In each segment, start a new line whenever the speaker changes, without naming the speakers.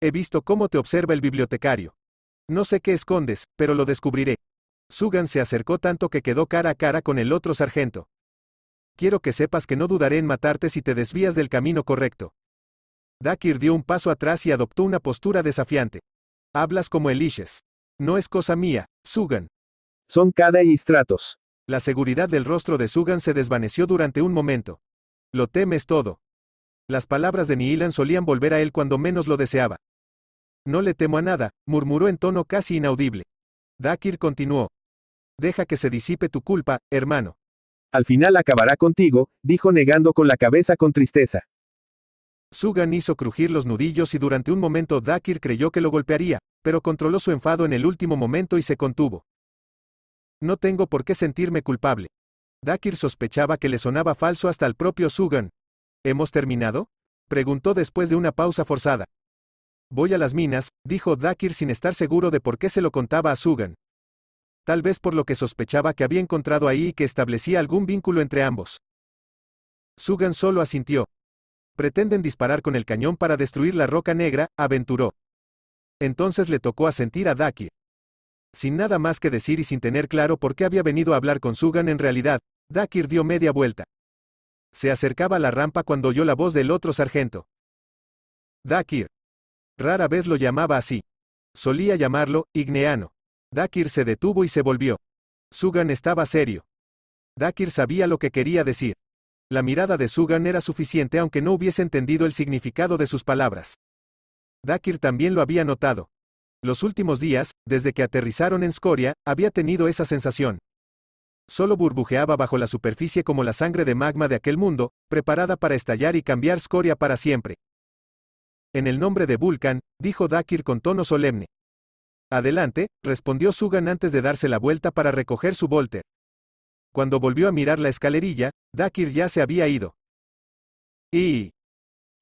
He visto cómo te observa el bibliotecario. No sé qué escondes, pero lo descubriré. Sugan se acercó tanto que quedó cara a cara con el otro sargento. Quiero que sepas que no dudaré en matarte si te desvías del camino correcto. Dakir dio un paso atrás y adoptó una postura desafiante. Hablas como Elishes. No es cosa mía, Sugan. Son cada y La seguridad del rostro de Sugan se desvaneció durante un momento. Lo temes todo. Las palabras de Nihilan solían volver a él cuando menos lo deseaba. No le temo a nada, murmuró en tono casi inaudible. Dakir continuó. Deja que se disipe tu culpa, hermano. Al final acabará contigo, dijo negando con la cabeza con tristeza. Sugan hizo crujir los nudillos y durante un momento Dakir creyó que lo golpearía, pero controló su enfado en el último momento y se contuvo. No tengo por qué sentirme culpable. Dakir sospechaba que le sonaba falso hasta el propio Sugan. ¿Hemos terminado? preguntó después de una pausa forzada. Voy a las minas, dijo Dakir sin estar seguro de por qué se lo contaba a Sugan. Tal vez por lo que sospechaba que había encontrado ahí y que establecía algún vínculo entre ambos. Sugan solo asintió. Pretenden disparar con el cañón para destruir la roca negra, aventuró. Entonces le tocó asentir a Dakir. Sin nada más que decir y sin tener claro por qué había venido a hablar con Sugan en realidad, Dakir dio media vuelta. Se acercaba a la rampa cuando oyó la voz del otro sargento. Dakir. Rara vez lo llamaba así. Solía llamarlo, Igneano. Dakir se detuvo y se volvió. Sugan estaba serio. Dakir sabía lo que quería decir. La mirada de Sugan era suficiente aunque no hubiese entendido el significado de sus palabras. Dakir también lo había notado. Los últimos días, desde que aterrizaron en Scoria, había tenido esa sensación. Solo burbujeaba bajo la superficie como la sangre de magma de aquel mundo, preparada para estallar y cambiar Scoria para siempre en el nombre de Vulcan, dijo Dakir con tono solemne. Adelante, respondió Sugan antes de darse la vuelta para recoger su Volter. Cuando volvió a mirar la escalerilla, Dakir ya se había ido. Y...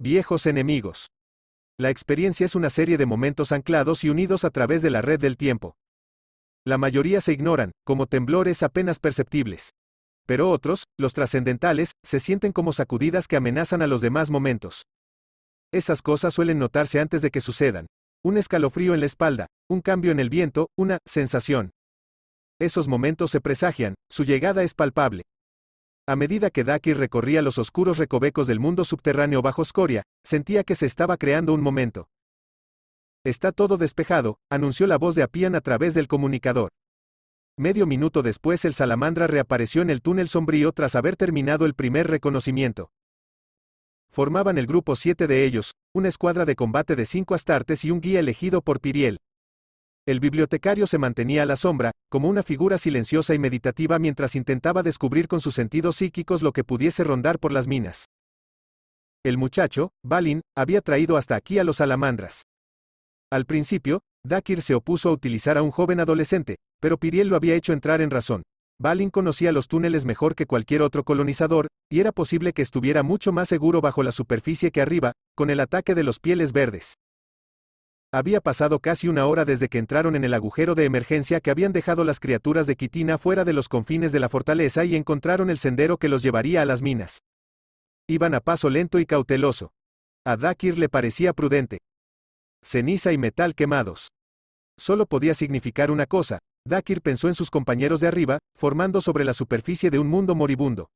viejos enemigos. La experiencia es una serie de momentos anclados y unidos a través de la red del tiempo. La mayoría se ignoran, como temblores apenas perceptibles. Pero otros, los trascendentales, se sienten como sacudidas que amenazan a los demás momentos. Esas cosas suelen notarse antes de que sucedan. Un escalofrío en la espalda, un cambio en el viento, una sensación. Esos momentos se presagian, su llegada es palpable. A medida que Daki recorría los oscuros recovecos del mundo subterráneo bajo escoria, sentía que se estaba creando un momento. Está todo despejado, anunció la voz de Apian a través del comunicador. Medio minuto después el salamandra reapareció en el túnel sombrío tras haber terminado el primer reconocimiento. Formaban el grupo siete de ellos, una escuadra de combate de cinco astartes y un guía elegido por Piriel. El bibliotecario se mantenía a la sombra, como una figura silenciosa y meditativa mientras intentaba descubrir con sus sentidos psíquicos lo que pudiese rondar por las minas. El muchacho, Balin, había traído hasta aquí a los salamandras. Al principio, Dakir se opuso a utilizar a un joven adolescente, pero Piriel lo había hecho entrar en razón, Balin conocía los túneles mejor que cualquier otro colonizador, y era posible que estuviera mucho más seguro bajo la superficie que arriba, con el ataque de los pieles verdes. Había pasado casi una hora desde que entraron en el agujero de emergencia que habían dejado las criaturas de Quitina fuera de los confines de la fortaleza y encontraron el sendero que los llevaría a las minas. Iban a paso lento y cauteloso. A Dakir le parecía prudente. Ceniza y metal quemados. Solo podía significar una cosa, Dakir pensó en sus compañeros de arriba, formando sobre la superficie de un mundo moribundo.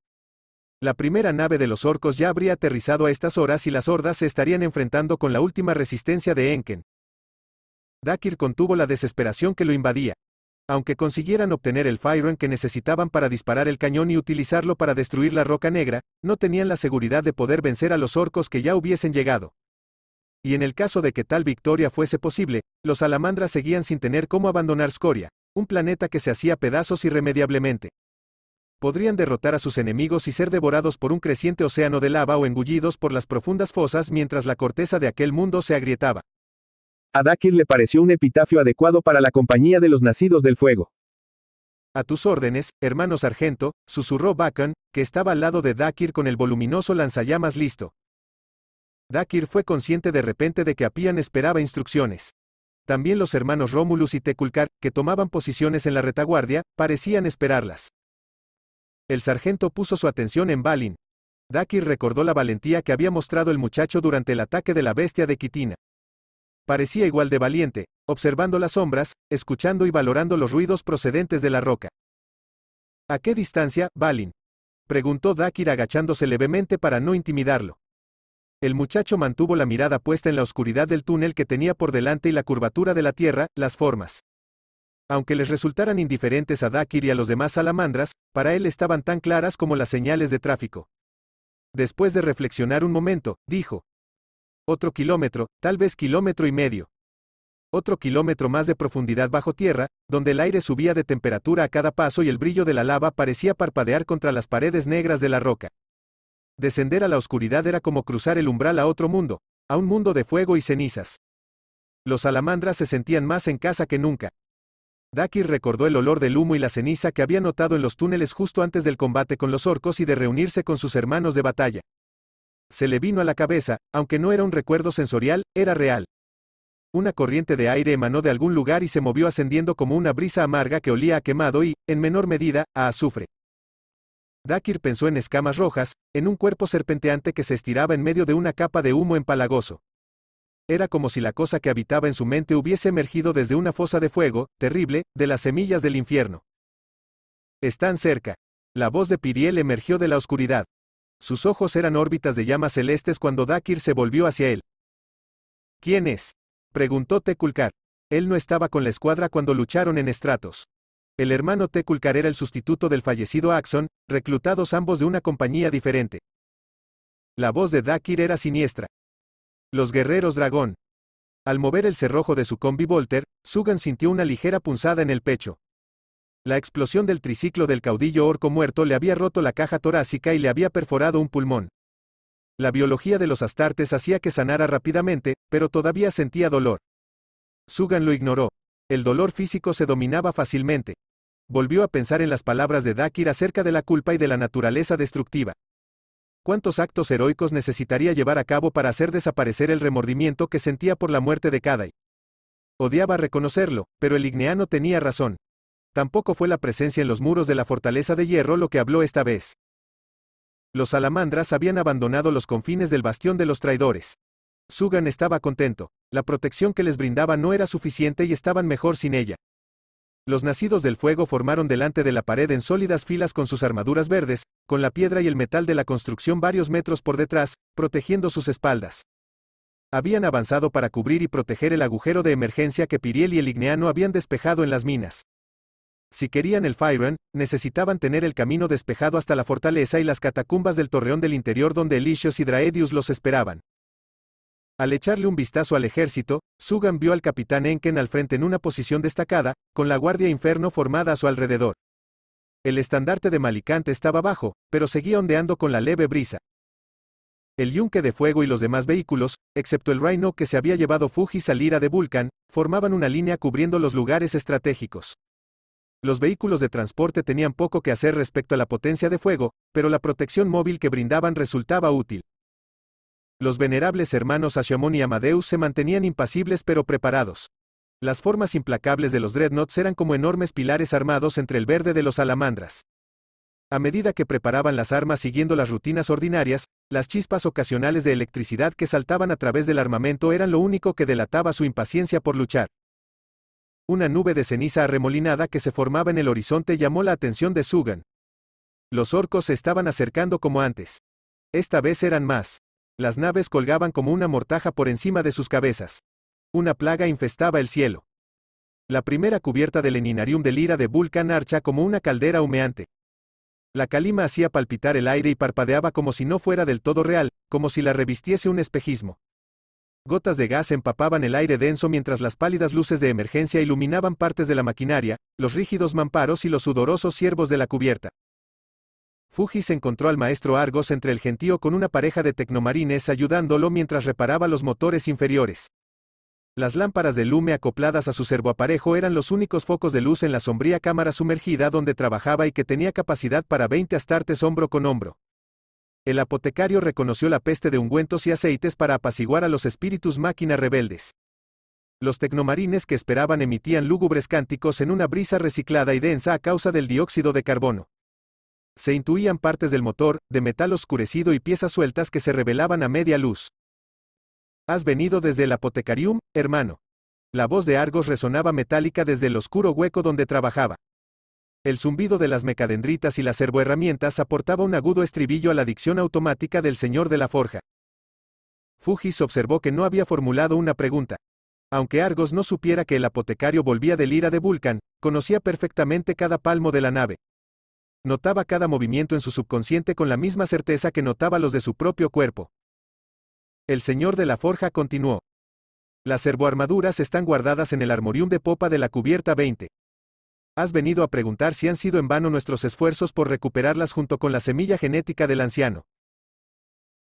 La primera nave de los orcos ya habría aterrizado a estas horas y las hordas se estarían enfrentando con la última resistencia de Enken. Dakir contuvo la desesperación que lo invadía. Aunque consiguieran obtener el firen que necesitaban para disparar el cañón y utilizarlo para destruir la roca negra, no tenían la seguridad de poder vencer a los orcos que ya hubiesen llegado. Y en el caso de que tal victoria fuese posible, los salamandras seguían sin tener cómo abandonar Scoria, un planeta que se hacía pedazos irremediablemente. Podrían derrotar a sus enemigos y ser devorados por un creciente océano de lava o engullidos por las profundas fosas mientras la corteza de aquel mundo se agrietaba. A Dakir le pareció un epitafio adecuado para la compañía de los nacidos del fuego. A tus órdenes, hermano sargento, susurró Bakan, que estaba al lado de Dakir con el voluminoso lanzallamas listo. Dakir fue consciente de repente de que Apian esperaba instrucciones. También los hermanos Rómulus y Teculcar, que tomaban posiciones en la retaguardia, parecían esperarlas. El sargento puso su atención en Balin. Dakir recordó la valentía que había mostrado el muchacho durante el ataque de la bestia de Quitina. Parecía igual de valiente, observando las sombras, escuchando y valorando los ruidos procedentes de la roca. ¿A qué distancia, Balin? preguntó Dakir agachándose levemente para no intimidarlo. El muchacho mantuvo la mirada puesta en la oscuridad del túnel que tenía por delante y la curvatura de la tierra, las formas. Aunque les resultaran indiferentes a Dakir y a los demás salamandras, para él estaban tan claras como las señales de tráfico. Después de reflexionar un momento, dijo. Otro kilómetro, tal vez kilómetro y medio. Otro kilómetro más de profundidad bajo tierra, donde el aire subía de temperatura a cada paso y el brillo de la lava parecía parpadear contra las paredes negras de la roca descender a la oscuridad era como cruzar el umbral a otro mundo, a un mundo de fuego y cenizas. Los salamandras se sentían más en casa que nunca. Dakir recordó el olor del humo y la ceniza que había notado en los túneles justo antes del combate con los orcos y de reunirse con sus hermanos de batalla. Se le vino a la cabeza, aunque no era un recuerdo sensorial, era real. Una corriente de aire emanó de algún lugar y se movió ascendiendo como una brisa amarga que olía a quemado y, en menor medida, a azufre. Dakir pensó en escamas rojas, en un cuerpo serpenteante que se estiraba en medio de una capa de humo empalagoso. Era como si la cosa que habitaba en su mente hubiese emergido desde una fosa de fuego, terrible, de las semillas del infierno. Están cerca. La voz de Piriel emergió de la oscuridad. Sus ojos eran órbitas de llamas celestes cuando Dakir se volvió hacia él. ¿Quién es? preguntó Tekulkar. Él no estaba con la escuadra cuando lucharon en estratos. El hermano Teculcar era el sustituto del fallecido Axon, reclutados ambos de una compañía diferente. La voz de Dakir era siniestra. Los guerreros dragón. Al mover el cerrojo de su combi Volter, Sugan sintió una ligera punzada en el pecho. La explosión del triciclo del caudillo orco muerto le había roto la caja torácica y le había perforado un pulmón. La biología de los astartes hacía que sanara rápidamente, pero todavía sentía dolor. Sugan lo ignoró. El dolor físico se dominaba fácilmente volvió a pensar en las palabras de Dakir acerca de la culpa y de la naturaleza destructiva. ¿Cuántos actos heroicos necesitaría llevar a cabo para hacer desaparecer el remordimiento que sentía por la muerte de Kadai? Odiaba reconocerlo, pero el igneano tenía razón. Tampoco fue la presencia en los muros de la fortaleza de hierro lo que habló esta vez. Los salamandras habían abandonado los confines del bastión de los traidores. Sugan estaba contento. La protección que les brindaba no era suficiente y estaban mejor sin ella. Los nacidos del fuego formaron delante de la pared en sólidas filas con sus armaduras verdes, con la piedra y el metal de la construcción varios metros por detrás, protegiendo sus espaldas. Habían avanzado para cubrir y proteger el agujero de emergencia que Piriel y el Igneano habían despejado en las minas. Si querían el Firen, necesitaban tener el camino despejado hasta la fortaleza y las catacumbas del torreón del interior donde Elicios y Draedius los esperaban. Al echarle un vistazo al ejército, Sugan vio al capitán Enken al frente en una posición destacada, con la Guardia Inferno formada a su alrededor. El estandarte de Malicante estaba bajo, pero seguía ondeando con la leve brisa. El yunque de fuego y los demás vehículos, excepto el Rhino que se había llevado Fuji Salira de Vulcan, formaban una línea cubriendo los lugares estratégicos. Los vehículos de transporte tenían poco que hacer respecto a la potencia de fuego, pero la protección móvil que brindaban resultaba útil. Los venerables hermanos Ashamon y Amadeus se mantenían impasibles pero preparados. Las formas implacables de los dreadnoughts eran como enormes pilares armados entre el verde de los alamandras. A medida que preparaban las armas siguiendo las rutinas ordinarias, las chispas ocasionales de electricidad que saltaban a través del armamento eran lo único que delataba su impaciencia por luchar. Una nube de ceniza arremolinada que se formaba en el horizonte llamó la atención de Sugan. Los orcos se estaban acercando como antes. Esta vez eran más. Las naves colgaban como una mortaja por encima de sus cabezas. Una plaga infestaba el cielo. La primera cubierta del Eninarium de lira de Vulcan archa como una caldera humeante. La calima hacía palpitar el aire y parpadeaba como si no fuera del todo real, como si la revistiese un espejismo. Gotas de gas empapaban el aire denso mientras las pálidas luces de emergencia iluminaban partes de la maquinaria, los rígidos mamparos y los sudorosos ciervos de la cubierta se encontró al maestro Argos entre el gentío con una pareja de tecnomarines ayudándolo mientras reparaba los motores inferiores. Las lámparas de lume acopladas a su servoaparejo eran los únicos focos de luz en la sombría cámara sumergida donde trabajaba y que tenía capacidad para 20 astartes hombro con hombro. El apotecario reconoció la peste de ungüentos y aceites para apaciguar a los espíritus máquina rebeldes. Los tecnomarines que esperaban emitían lúgubres cánticos en una brisa reciclada y densa a causa del dióxido de carbono se intuían partes del motor, de metal oscurecido y piezas sueltas que se revelaban a media luz. Has venido desde el apotecarium, hermano. La voz de Argos resonaba metálica desde el oscuro hueco donde trabajaba. El zumbido de las mecadendritas y las herramientas aportaba un agudo estribillo a la dicción automática del señor de la forja. Fugis observó que no había formulado una pregunta. Aunque Argos no supiera que el apotecario volvía del ira de Vulcan, conocía perfectamente cada palmo de la nave. Notaba cada movimiento en su subconsciente con la misma certeza que notaba los de su propio cuerpo. El señor de la forja continuó. Las servoarmaduras están guardadas en el armorium de popa de la cubierta 20. Has venido a preguntar si han sido en vano nuestros esfuerzos por recuperarlas junto con la semilla genética del anciano.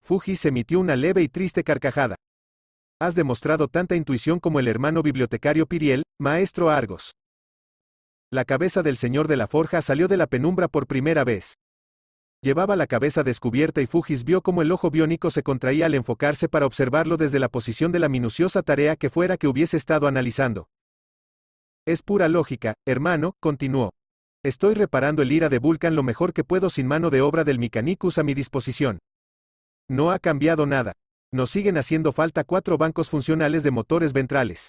Fuji se emitió una leve y triste carcajada. Has demostrado tanta intuición como el hermano bibliotecario Piriel, maestro Argos. La cabeza del señor de la forja salió de la penumbra por primera vez. Llevaba la cabeza descubierta y Fujis vio cómo el ojo biónico se contraía al enfocarse para observarlo desde la posición de la minuciosa tarea que fuera que hubiese estado analizando. Es pura lógica, hermano, continuó. Estoy reparando el ira de Vulcan lo mejor que puedo sin mano de obra del Mechanicus a mi disposición. No ha cambiado nada. Nos siguen haciendo falta cuatro bancos funcionales de motores ventrales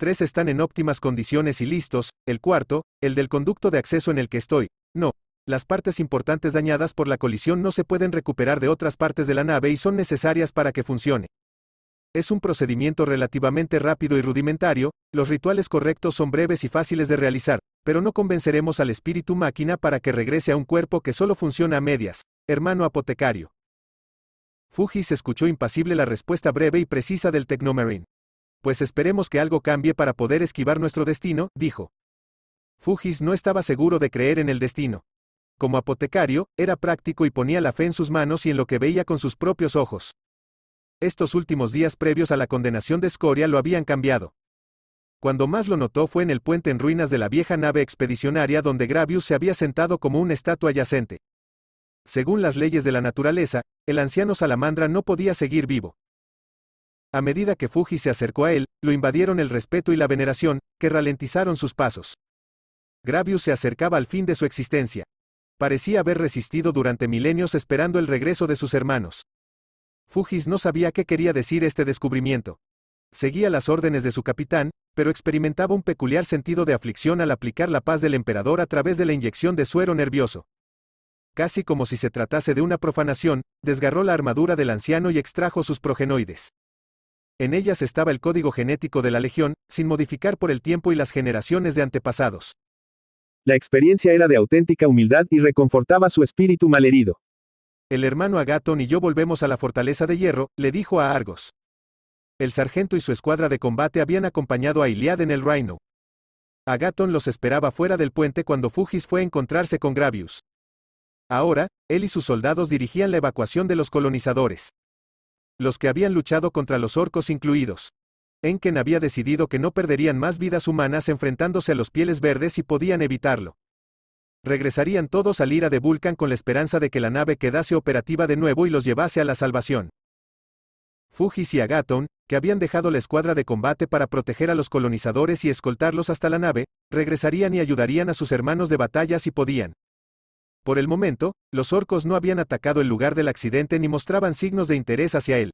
tres están en óptimas condiciones y listos, el cuarto, el del conducto de acceso en el que estoy. No, las partes importantes dañadas por la colisión no se pueden recuperar de otras partes de la nave y son necesarias para que funcione. Es un procedimiento relativamente rápido y rudimentario, los rituales correctos son breves y fáciles de realizar, pero no convenceremos al espíritu máquina para que regrese a un cuerpo que solo funciona a medias, hermano apotecario. Fujis escuchó impasible la respuesta breve y precisa del Tecnomarine. Pues esperemos que algo cambie para poder esquivar nuestro destino, dijo. Fujis no estaba seguro de creer en el destino. Como apotecario, era práctico y ponía la fe en sus manos y en lo que veía con sus propios ojos. Estos últimos días previos a la condenación de Escoria lo habían cambiado. Cuando más lo notó fue en el puente en ruinas de la vieja nave expedicionaria donde Gravius se había sentado como una estatua yacente. Según las leyes de la naturaleza, el anciano salamandra no podía seguir vivo. A medida que Fuji se acercó a él, lo invadieron el respeto y la veneración, que ralentizaron sus pasos. Gravius se acercaba al fin de su existencia. Parecía haber resistido durante milenios esperando el regreso de sus hermanos. Fugis no sabía qué quería decir este descubrimiento. Seguía las órdenes de su capitán, pero experimentaba un peculiar sentido de aflicción al aplicar la paz del emperador a través de la inyección de suero nervioso. Casi como si se tratase de una profanación, desgarró la armadura del anciano y extrajo sus progenoides. En ellas estaba el código genético de la legión, sin modificar por el tiempo y las generaciones de antepasados. La experiencia era de auténtica humildad y reconfortaba su espíritu malherido. El hermano Agaton y yo volvemos a la fortaleza de hierro, le dijo a Argos. El sargento y su escuadra de combate habían acompañado a Iliad en el reino. Agatón los esperaba fuera del puente cuando Fujis fue a encontrarse con Gravius. Ahora, él y sus soldados dirigían la evacuación de los colonizadores los que habían luchado contra los orcos incluidos. Enken había decidido que no perderían más vidas humanas enfrentándose a los pieles verdes y podían evitarlo. Regresarían todos al ira de Vulcan con la esperanza de que la nave quedase operativa de nuevo y los llevase a la salvación. Fujis y Agaton, que habían dejado la escuadra de combate para proteger a los colonizadores y escoltarlos hasta la nave, regresarían y ayudarían a sus hermanos de batalla si podían. Por el momento, los orcos no habían atacado el lugar del accidente ni mostraban signos de interés hacia él.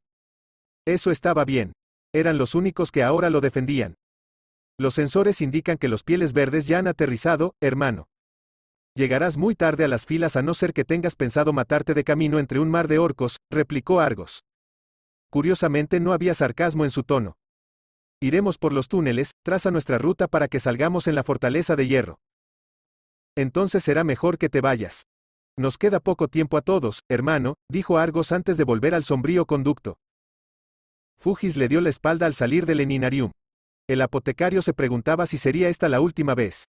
Eso estaba bien. Eran los únicos que ahora lo defendían. Los sensores indican que los pieles verdes ya han aterrizado, hermano. Llegarás muy tarde a las filas a no ser que tengas pensado matarte de camino entre un mar de orcos, replicó Argos. Curiosamente no había sarcasmo en su tono. Iremos por los túneles, traza nuestra ruta para que salgamos en la fortaleza de hierro. Entonces será mejor que te vayas. Nos queda poco tiempo a todos, hermano, dijo Argos antes de volver al sombrío conducto. Fujis le dio la espalda al salir del Eninarium. El apotecario se preguntaba si sería esta la última vez.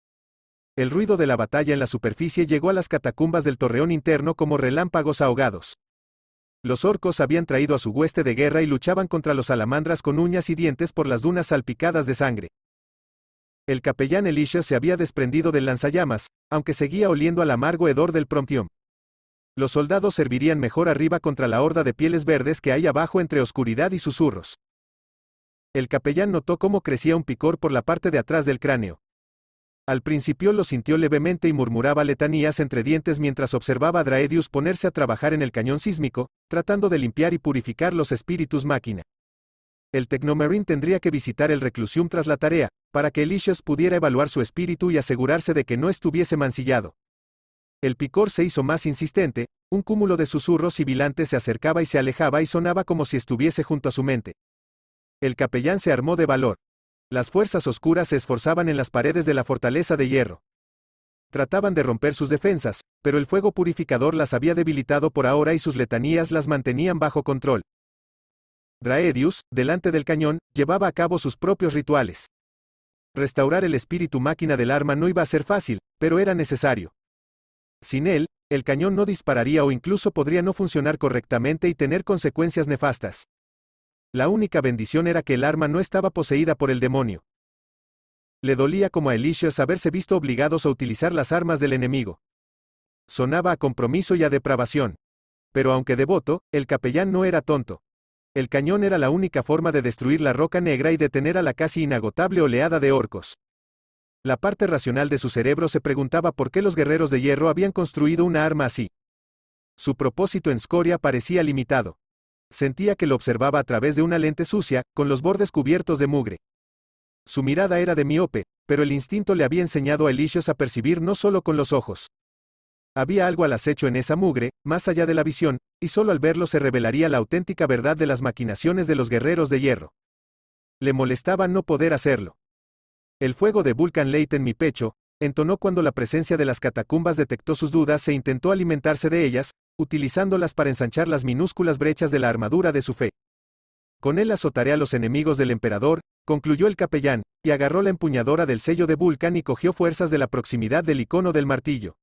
El ruido de la batalla en la superficie llegó a las catacumbas del torreón interno como relámpagos ahogados. Los orcos habían traído a su hueste de guerra y luchaban contra los salamandras con uñas y dientes por las dunas salpicadas de sangre. El capellán Elisha se había desprendido del lanzallamas, aunque seguía oliendo al amargo hedor del promptión. Los soldados servirían mejor arriba contra la horda de pieles verdes que hay abajo entre oscuridad y susurros. El capellán notó cómo crecía un picor por la parte de atrás del cráneo. Al principio lo sintió levemente y murmuraba letanías entre dientes mientras observaba a Draedius ponerse a trabajar en el cañón sísmico, tratando de limpiar y purificar los espíritus máquina el Tecnomarine tendría que visitar el reclusión tras la tarea, para que Elicious pudiera evaluar su espíritu y asegurarse de que no estuviese mancillado. El picor se hizo más insistente, un cúmulo de susurros sibilantes se acercaba y se alejaba y sonaba como si estuviese junto a su mente. El capellán se armó de valor. Las fuerzas oscuras se esforzaban en las paredes de la fortaleza de hierro. Trataban de romper sus defensas, pero el fuego purificador las había debilitado por ahora y sus letanías las mantenían bajo control. Draedius, delante del cañón, llevaba a cabo sus propios rituales. Restaurar el espíritu máquina del arma no iba a ser fácil, pero era necesario. Sin él, el cañón no dispararía o incluso podría no funcionar correctamente y tener consecuencias nefastas. La única bendición era que el arma no estaba poseída por el demonio. Le dolía como a Elías haberse visto obligados a utilizar las armas del enemigo. Sonaba a compromiso y a depravación. Pero aunque devoto, el capellán no era tonto. El cañón era la única forma de destruir la roca negra y detener a la casi inagotable oleada de orcos. La parte racional de su cerebro se preguntaba por qué los guerreros de hierro habían construido una arma así. Su propósito en Scoria parecía limitado. Sentía que lo observaba a través de una lente sucia, con los bordes cubiertos de mugre. Su mirada era de miope, pero el instinto le había enseñado a Elicios a percibir no solo con los ojos. Había algo al acecho en esa mugre, más allá de la visión, y solo al verlo se revelaría la auténtica verdad de las maquinaciones de los guerreros de hierro. Le molestaba no poder hacerlo. El fuego de Vulcan Leite en mi pecho, entonó cuando la presencia de las catacumbas detectó sus dudas e intentó alimentarse de ellas, utilizándolas para ensanchar las minúsculas brechas de la armadura de su fe. Con él azotaré a los enemigos del emperador, concluyó el capellán, y agarró la empuñadora del sello de Vulcan y cogió fuerzas de la proximidad del icono del martillo.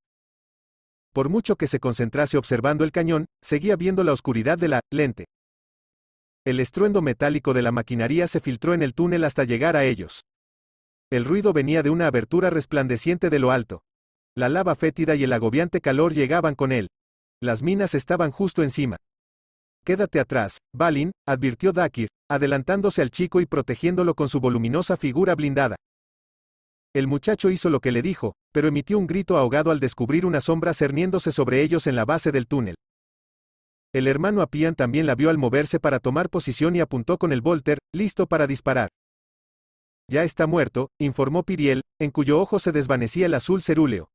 Por mucho que se concentrase observando el cañón, seguía viendo la oscuridad de la lente. El estruendo metálico de la maquinaria se filtró en el túnel hasta llegar a ellos. El ruido venía de una abertura resplandeciente de lo alto. La lava fétida y el agobiante calor llegaban con él. Las minas estaban justo encima. Quédate atrás, Balin, advirtió Dakir, adelantándose al chico y protegiéndolo con su voluminosa figura blindada. El muchacho hizo lo que le dijo, pero emitió un grito ahogado al descubrir una sombra cerniéndose sobre ellos en la base del túnel. El hermano Apian también la vio al moverse para tomar posición y apuntó con el Volter, listo para disparar. Ya está muerto, informó Piriel, en cuyo ojo se desvanecía el azul cerúleo.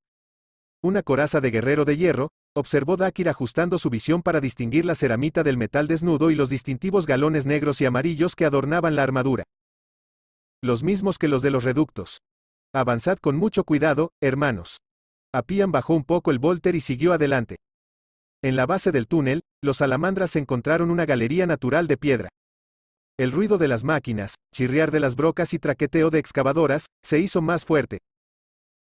Una coraza de guerrero de hierro, observó Dakir ajustando su visión para distinguir la ceramita del metal desnudo y los distintivos galones negros y amarillos que adornaban la armadura. Los mismos que los de los reductos. Avanzad con mucho cuidado, hermanos. Apian bajó un poco el Volter y siguió adelante. En la base del túnel, los salamandras encontraron una galería natural de piedra. El ruido de las máquinas, chirriar de las brocas y traqueteo de excavadoras, se hizo más fuerte.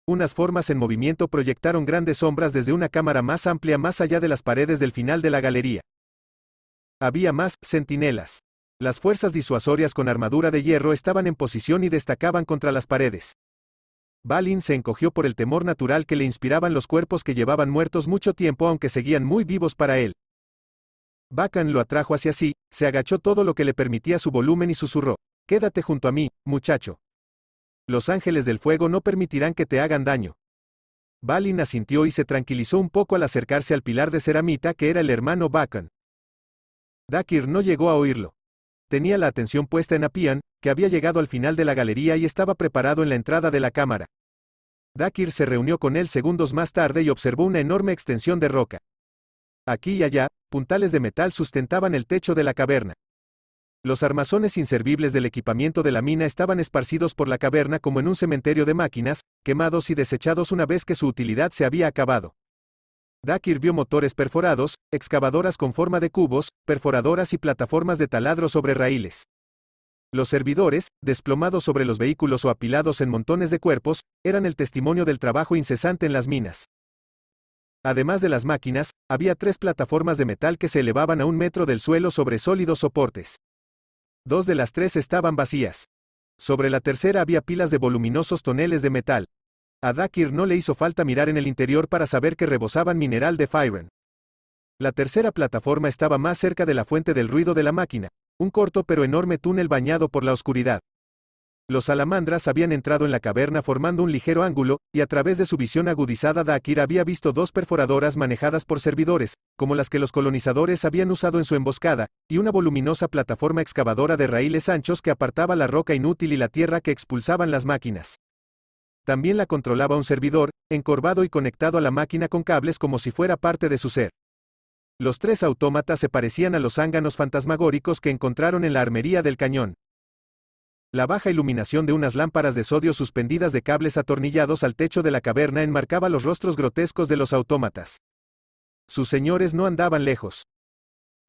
Unas formas en movimiento proyectaron grandes sombras desde una cámara más amplia más allá de las paredes del final de la galería. Había más centinelas. Las fuerzas disuasorias con armadura de hierro estaban en posición y destacaban contra las paredes. Balin se encogió por el temor natural que le inspiraban los cuerpos que llevaban muertos mucho tiempo aunque seguían muy vivos para él. Bakan lo atrajo hacia sí, se agachó todo lo que le permitía su volumen y susurró, Quédate junto a mí, muchacho. Los ángeles del fuego no permitirán que te hagan daño. Balin asintió y se tranquilizó un poco al acercarse al pilar de ceramita que era el hermano Bakan. Dakir no llegó a oírlo. Tenía la atención puesta en Apian, que había llegado al final de la galería y estaba preparado en la entrada de la cámara. Dakir se reunió con él segundos más tarde y observó una enorme extensión de roca. Aquí y allá, puntales de metal sustentaban el techo de la caverna. Los armazones inservibles del equipamiento de la mina estaban esparcidos por la caverna como en un cementerio de máquinas, quemados y desechados una vez que su utilidad se había acabado. Dakir vio motores perforados, excavadoras con forma de cubos, perforadoras y plataformas de taladro sobre raíles. Los servidores, desplomados sobre los vehículos o apilados en montones de cuerpos, eran el testimonio del trabajo incesante en las minas. Además de las máquinas, había tres plataformas de metal que se elevaban a un metro del suelo sobre sólidos soportes. Dos de las tres estaban vacías. Sobre la tercera había pilas de voluminosos toneles de metal, a Dakir no le hizo falta mirar en el interior para saber que rebosaban mineral de Fyren. La tercera plataforma estaba más cerca de la fuente del ruido de la máquina, un corto pero enorme túnel bañado por la oscuridad. Los salamandras habían entrado en la caverna formando un ligero ángulo, y a través de su visión agudizada Dakir había visto dos perforadoras manejadas por servidores, como las que los colonizadores habían usado en su emboscada, y una voluminosa plataforma excavadora de raíles anchos que apartaba la roca inútil y la tierra que expulsaban las máquinas. También la controlaba un servidor, encorvado y conectado a la máquina con cables como si fuera parte de su ser. Los tres autómatas se parecían a los ánganos fantasmagóricos que encontraron en la armería del cañón. La baja iluminación de unas lámparas de sodio suspendidas de cables atornillados al techo de la caverna enmarcaba los rostros grotescos de los autómatas. Sus señores no andaban lejos.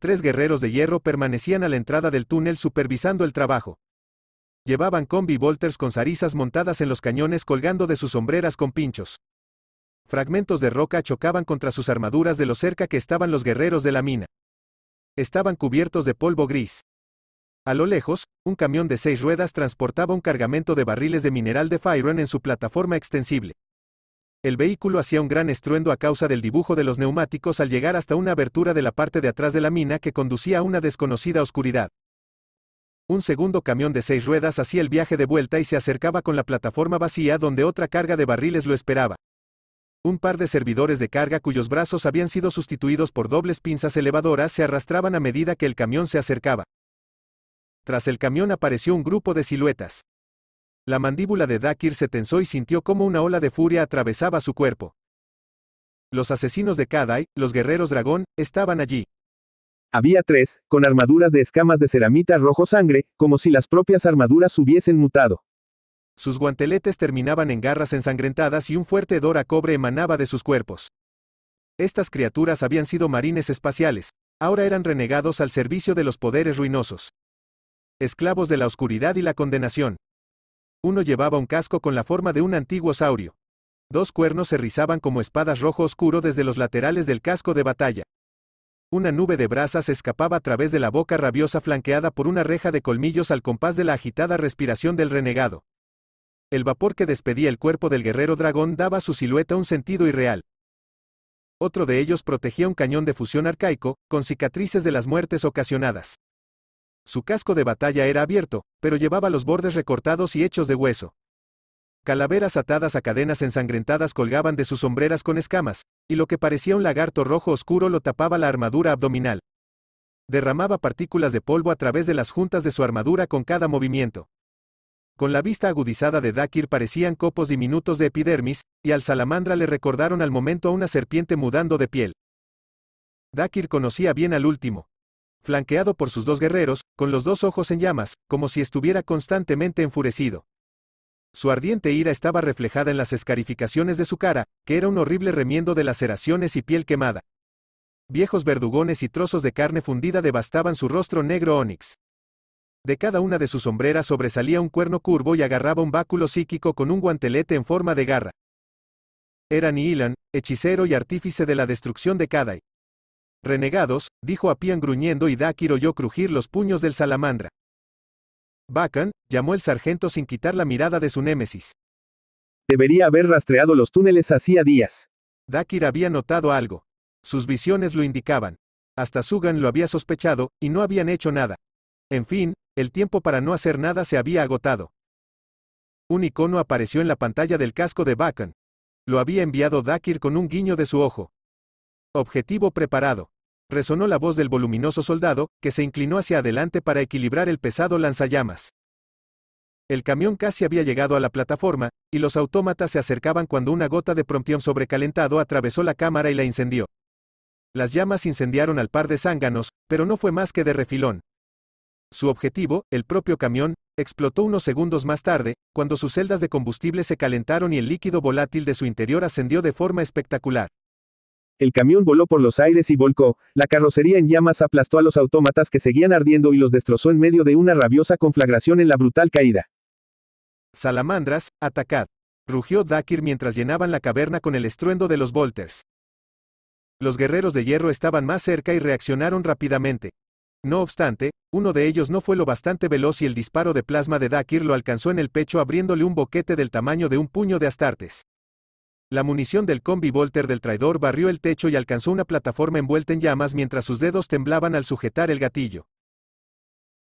Tres guerreros de hierro permanecían a la entrada del túnel supervisando el trabajo. Llevaban combi volters con zarizas montadas en los cañones colgando de sus sombreras con pinchos. Fragmentos de roca chocaban contra sus armaduras de lo cerca que estaban los guerreros de la mina. Estaban cubiertos de polvo gris. A lo lejos, un camión de seis ruedas transportaba un cargamento de barriles de mineral de Fyron en su plataforma extensible. El vehículo hacía un gran estruendo a causa del dibujo de los neumáticos al llegar hasta una abertura de la parte de atrás de la mina que conducía a una desconocida oscuridad. Un segundo camión de seis ruedas hacía el viaje de vuelta y se acercaba con la plataforma vacía donde otra carga de barriles lo esperaba. Un par de servidores de carga cuyos brazos habían sido sustituidos por dobles pinzas elevadoras se arrastraban a medida que el camión se acercaba. Tras el camión apareció un grupo de siluetas. La mandíbula de Dakir se tensó y sintió como una ola de furia atravesaba su cuerpo. Los asesinos de Kadai, los guerreros dragón, estaban allí. Había tres, con armaduras de escamas de ceramita rojo sangre, como si las propias armaduras hubiesen mutado. Sus guanteletes terminaban en garras ensangrentadas y un fuerte hedor a cobre emanaba de sus cuerpos. Estas criaturas habían sido marines espaciales, ahora eran renegados al servicio de los poderes ruinosos. Esclavos de la oscuridad y la condenación. Uno llevaba un casco con la forma de un antiguo saurio. Dos cuernos se rizaban como espadas rojo oscuro desde los laterales del casco de batalla. Una nube de brasas escapaba a través de la boca rabiosa flanqueada por una reja de colmillos al compás de la agitada respiración del renegado. El vapor que despedía el cuerpo del guerrero dragón daba a su silueta un sentido irreal. Otro de ellos protegía un cañón de fusión arcaico, con cicatrices de las muertes ocasionadas. Su casco de batalla era abierto, pero llevaba los bordes recortados y hechos de hueso. Calaveras atadas a cadenas ensangrentadas colgaban de sus sombreras con escamas, y lo que parecía un lagarto rojo oscuro lo tapaba la armadura abdominal. Derramaba partículas de polvo a través de las juntas de su armadura con cada movimiento. Con la vista agudizada de Dakir parecían copos diminutos de epidermis, y al salamandra le recordaron al momento a una serpiente mudando de piel. Dakir conocía bien al último. Flanqueado por sus dos guerreros, con los dos ojos en llamas, como si estuviera constantemente enfurecido. Su ardiente ira estaba reflejada en las escarificaciones de su cara, que era un horrible remiendo de laceraciones y piel quemada. Viejos verdugones y trozos de carne fundida devastaban su rostro negro ónix. De cada una de sus sombreras sobresalía un cuerno curvo y agarraba un báculo psíquico con un guantelete en forma de garra. Era Nihilan, hechicero y artífice de la destrucción de Kadai. Renegados, dijo a Pian gruñendo y Dakir oyó crujir los puños del salamandra. Bakan llamó el sargento sin quitar la mirada de su némesis. Debería haber rastreado los túneles hacía días. Dakir había notado algo. Sus visiones lo indicaban. Hasta Sugan lo había sospechado, y no habían hecho nada. En fin, el tiempo para no hacer nada se había agotado. Un icono apareció en la pantalla del casco de Bakan. Lo había enviado Dakir con un guiño de su ojo. Objetivo preparado resonó la voz del voluminoso soldado, que se inclinó hacia adelante para equilibrar el pesado lanzallamas. El camión casi había llegado a la plataforma, y los autómatas se acercaban cuando una gota de promptión sobrecalentado atravesó la cámara y la incendió. Las llamas incendiaron al par de zánganos, pero no fue más que de refilón. Su objetivo, el propio camión, explotó unos segundos más tarde, cuando sus celdas de combustible se calentaron y el líquido volátil de su interior ascendió de forma espectacular. El camión voló por los aires y volcó, la carrocería en llamas aplastó a los autómatas que seguían ardiendo y los destrozó en medio de una rabiosa conflagración en la brutal caída. Salamandras, atacad. Rugió Dakir mientras llenaban la caverna con el estruendo de los Volters. Los guerreros de hierro estaban más cerca y reaccionaron rápidamente. No obstante, uno de ellos no fue lo bastante veloz y el disparo de plasma de Dakir lo alcanzó en el pecho abriéndole un boquete del tamaño de un puño de astartes. La munición del combi Volter del traidor barrió el techo y alcanzó una plataforma envuelta en llamas mientras sus dedos temblaban al sujetar el gatillo.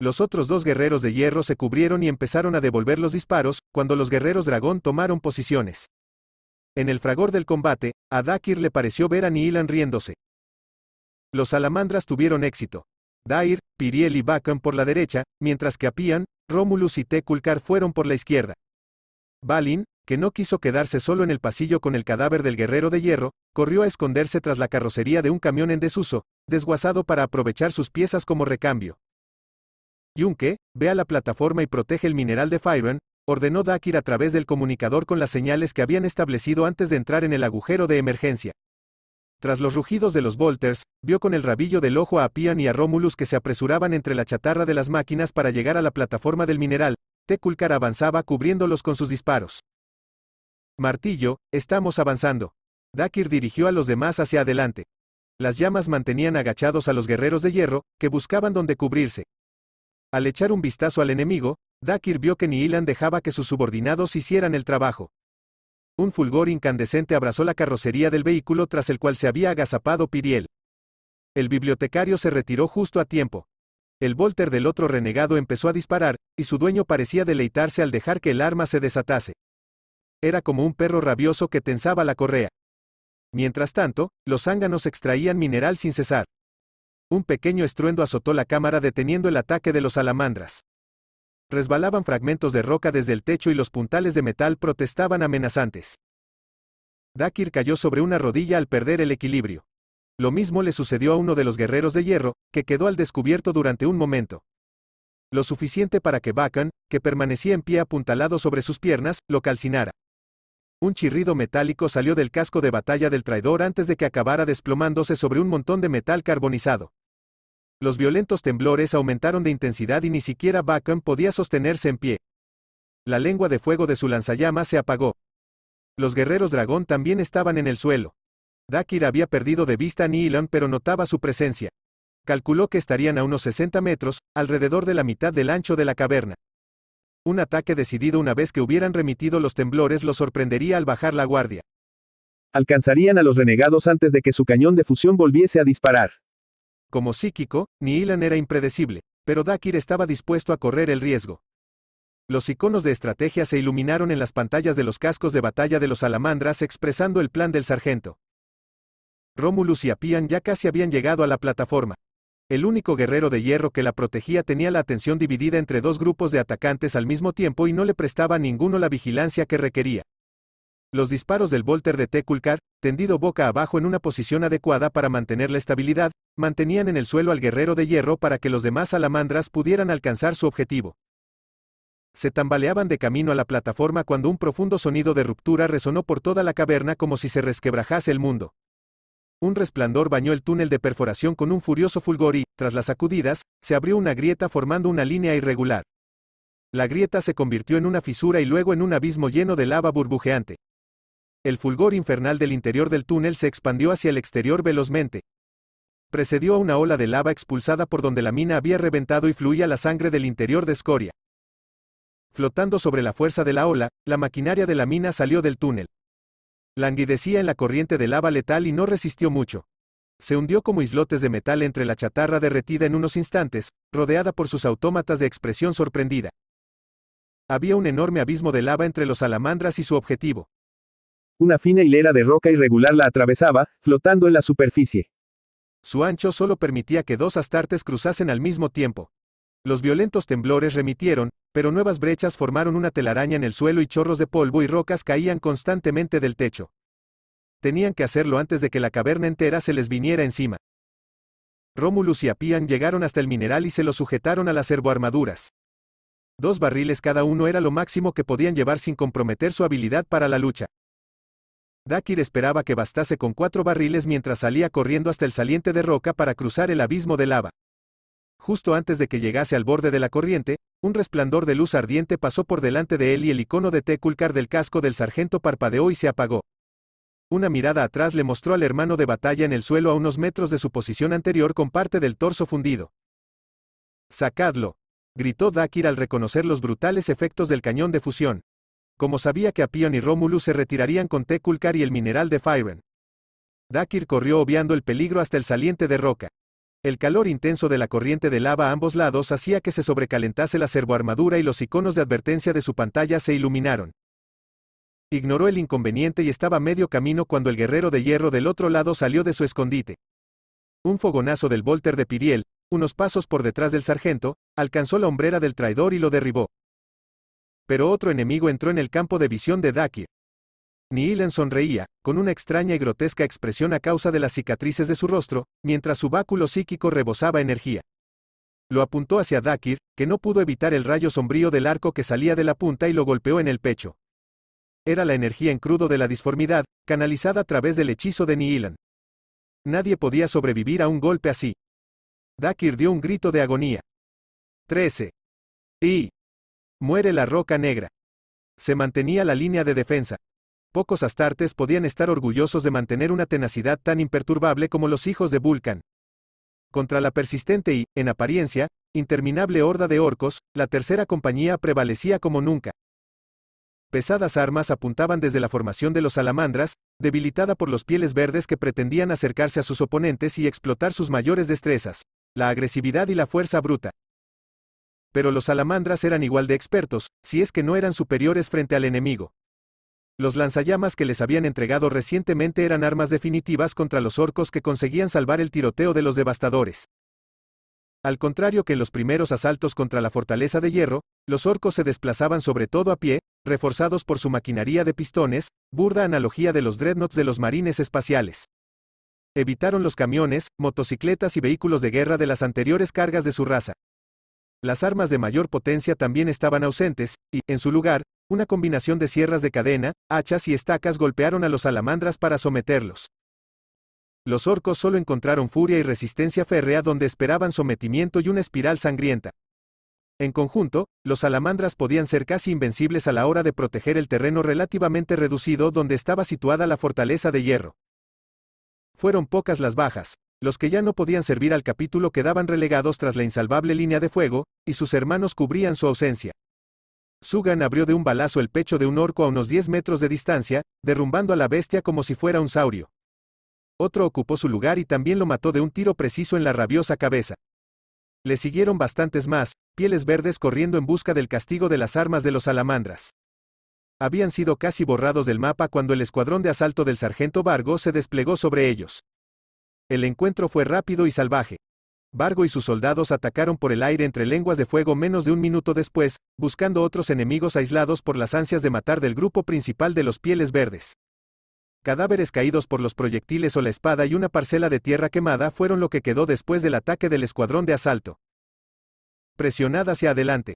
Los otros dos guerreros de hierro se cubrieron y empezaron a devolver los disparos, cuando los guerreros dragón tomaron posiciones. En el fragor del combate, a Dakir le pareció ver a Nilan riéndose. Los salamandras tuvieron éxito. Dair, Piriel y Bakan por la derecha, mientras que Apian, Romulus y Teculcar fueron por la izquierda. Balin, que no quiso quedarse solo en el pasillo con el cadáver del guerrero de hierro, corrió a esconderse tras la carrocería de un camión en desuso, desguazado para aprovechar sus piezas como recambio. Yunque, ve a la plataforma y protege el mineral de Fyron, ordenó Dakir a través del comunicador con las señales que habían establecido antes de entrar en el agujero de emergencia. Tras los rugidos de los Volters, vio con el rabillo del ojo a Pian y a Romulus que se apresuraban entre la chatarra de las máquinas para llegar a la plataforma del mineral. Teculcar avanzaba cubriéndolos con sus disparos. Martillo, estamos avanzando. Dakir dirigió a los demás hacia adelante. Las llamas mantenían agachados a los guerreros de hierro, que buscaban donde cubrirse. Al echar un vistazo al enemigo, Dakir vio que Nihilan dejaba que sus subordinados hicieran el trabajo. Un fulgor incandescente abrazó la carrocería del vehículo tras el cual se había agazapado Piriel. El bibliotecario se retiró justo a tiempo. El volter del otro renegado empezó a disparar, y su dueño parecía deleitarse al dejar que el arma se desatase era como un perro rabioso que tensaba la correa. Mientras tanto, los zánganos extraían mineral sin cesar. Un pequeño estruendo azotó la cámara deteniendo el ataque de los salamandras. Resbalaban fragmentos de roca desde el techo y los puntales de metal protestaban amenazantes. Dakir cayó sobre una rodilla al perder el equilibrio. Lo mismo le sucedió a uno de los guerreros de hierro, que quedó al descubierto durante un momento. Lo suficiente para que Bakan, que permanecía en pie apuntalado sobre sus piernas, lo calcinara. Un chirrido metálico salió del casco de batalla del traidor antes de que acabara desplomándose sobre un montón de metal carbonizado. Los violentos temblores aumentaron de intensidad y ni siquiera Bakken podía sostenerse en pie. La lengua de fuego de su lanzallamas se apagó. Los guerreros dragón también estaban en el suelo. Dakir había perdido de vista a Nihilan pero notaba su presencia. Calculó que estarían a unos 60 metros, alrededor de la mitad del ancho de la caverna. Un ataque decidido una vez que hubieran remitido los temblores los sorprendería al bajar la guardia. Alcanzarían a los renegados antes de que su cañón de fusión volviese a disparar. Como psíquico, Nihilan era impredecible, pero Dakir estaba dispuesto a correr el riesgo. Los iconos de estrategia se iluminaron en las pantallas de los cascos de batalla de los salamandras expresando el plan del sargento. Romulus y Apian ya casi habían llegado a la plataforma el único guerrero de hierro que la protegía tenía la atención dividida entre dos grupos de atacantes al mismo tiempo y no le prestaba a ninguno la vigilancia que requería. Los disparos del Volter de Tekulkar, tendido boca abajo en una posición adecuada para mantener la estabilidad, mantenían en el suelo al guerrero de hierro para que los demás salamandras pudieran alcanzar su objetivo. Se tambaleaban de camino a la plataforma cuando un profundo sonido de ruptura resonó por toda la caverna como si se resquebrajase el mundo. Un resplandor bañó el túnel de perforación con un furioso fulgor y, tras las sacudidas, se abrió una grieta formando una línea irregular. La grieta se convirtió en una fisura y luego en un abismo lleno de lava burbujeante. El fulgor infernal del interior del túnel se expandió hacia el exterior velozmente. Precedió a una ola de lava expulsada por donde la mina había reventado y fluía la sangre del interior de escoria. Flotando sobre la fuerza de la ola, la maquinaria de la mina salió del túnel. Languidecía en la corriente de lava letal y no resistió mucho. Se hundió como islotes de metal entre la chatarra derretida en unos instantes, rodeada por sus autómatas de expresión sorprendida. Había un enorme abismo de lava entre los salamandras y su objetivo. Una fina hilera de roca irregular la atravesaba, flotando en la superficie. Su ancho solo permitía que dos astartes cruzasen al mismo tiempo. Los violentos temblores remitieron, pero nuevas brechas formaron una telaraña en el suelo y chorros de polvo y rocas caían constantemente del techo. Tenían que hacerlo antes de que la caverna entera se les viniera encima. Romulus y Apian llegaron hasta el mineral y se lo sujetaron a las servoarmaduras. Dos barriles cada uno era lo máximo que podían llevar sin comprometer su habilidad para la lucha. Dakir esperaba que bastase con cuatro barriles mientras salía corriendo hasta el saliente de roca para cruzar el abismo de lava. Justo antes de que llegase al borde de la corriente, un resplandor de luz ardiente pasó por delante de él y el icono de Teculcar del casco del sargento parpadeó y se apagó. Una mirada atrás le mostró al hermano de batalla en el suelo a unos metros de su posición anterior con parte del torso fundido. ¡Sacadlo! gritó Dakir al reconocer los brutales efectos del cañón de fusión. Como sabía que Apion y Romulus se retirarían con Teculcar y el mineral de Firen. Dakir corrió obviando el peligro hasta el saliente de roca. El calor intenso de la corriente de lava a ambos lados hacía que se sobrecalentase la servoarmadura y los iconos de advertencia de su pantalla se iluminaron. Ignoró el inconveniente y estaba medio camino cuando el guerrero de hierro del otro lado salió de su escondite. Un fogonazo del Volter de Piriel, unos pasos por detrás del sargento, alcanzó la hombrera del traidor y lo derribó. Pero otro enemigo entró en el campo de visión de Dakir. Nihilen sonreía, con una extraña y grotesca expresión a causa de las cicatrices de su rostro, mientras su báculo psíquico rebosaba energía. Lo apuntó hacia Dakir, que no pudo evitar el rayo sombrío del arco que salía de la punta y lo golpeó en el pecho. Era la energía en crudo de la disformidad, canalizada a través del hechizo de Nihilan. Nadie podía sobrevivir a un golpe así. Dakir dio un grito de agonía. 13. Y. Muere la roca negra. Se mantenía la línea de defensa, Pocos astartes podían estar orgullosos de mantener una tenacidad tan imperturbable como los hijos de Vulcan. Contra la persistente y, en apariencia, interminable horda de orcos, la tercera compañía prevalecía como nunca. Pesadas armas apuntaban desde la formación de los salamandras, debilitada por los pieles verdes que pretendían acercarse a sus oponentes y explotar sus mayores destrezas, la agresividad y la fuerza bruta. Pero los salamandras eran igual de expertos, si es que no eran superiores frente al enemigo. Los lanzallamas que les habían entregado recientemente eran armas definitivas contra los orcos que conseguían salvar el tiroteo de los devastadores. Al contrario que en los primeros asaltos contra la fortaleza de hierro, los orcos se desplazaban sobre todo a pie, reforzados por su maquinaria de pistones, burda analogía de los dreadnoughts de los marines espaciales. Evitaron los camiones, motocicletas y vehículos de guerra de las anteriores cargas de su raza. Las armas de mayor potencia también estaban ausentes, y, en su lugar, una combinación de sierras de cadena, hachas y estacas golpearon a los salamandras para someterlos. Los orcos solo encontraron furia y resistencia férrea donde esperaban sometimiento y una espiral sangrienta. En conjunto, los salamandras podían ser casi invencibles a la hora de proteger el terreno relativamente reducido donde estaba situada la fortaleza de hierro. Fueron pocas las bajas, los que ya no podían servir al capítulo quedaban relegados tras la insalvable línea de fuego, y sus hermanos cubrían su ausencia. Sugan abrió de un balazo el pecho de un orco a unos 10 metros de distancia, derrumbando a la bestia como si fuera un saurio. Otro ocupó su lugar y también lo mató de un tiro preciso en la rabiosa cabeza. Le siguieron bastantes más, pieles verdes corriendo en busca del castigo de las armas de los salamandras. Habían sido casi borrados del mapa cuando el escuadrón de asalto del sargento Vargo se desplegó sobre ellos. El encuentro fue rápido y salvaje. Vargo y sus soldados atacaron por el aire entre lenguas de fuego menos de un minuto después, buscando otros enemigos aislados por las ansias de matar del grupo principal de los pieles verdes. Cadáveres caídos por los proyectiles o la espada y una parcela de tierra quemada fueron lo que quedó después del ataque del escuadrón de asalto. Presionada hacia adelante.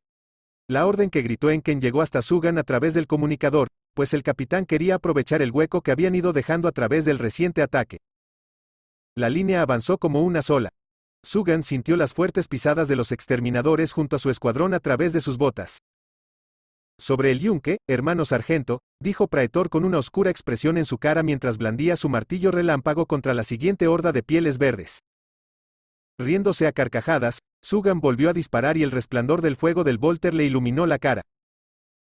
La orden que gritó Enken llegó hasta Sugan a través del comunicador, pues el capitán quería aprovechar el hueco que habían ido dejando a través del reciente ataque. La línea avanzó como una sola. Sugan sintió las fuertes pisadas de los exterminadores junto a su escuadrón a través de sus botas. Sobre el yunque, hermano sargento, dijo Praetor con una oscura expresión en su cara mientras blandía su martillo relámpago contra la siguiente horda de pieles verdes. Riéndose a carcajadas, Sugan volvió a disparar y el resplandor del fuego del Volter le iluminó la cara.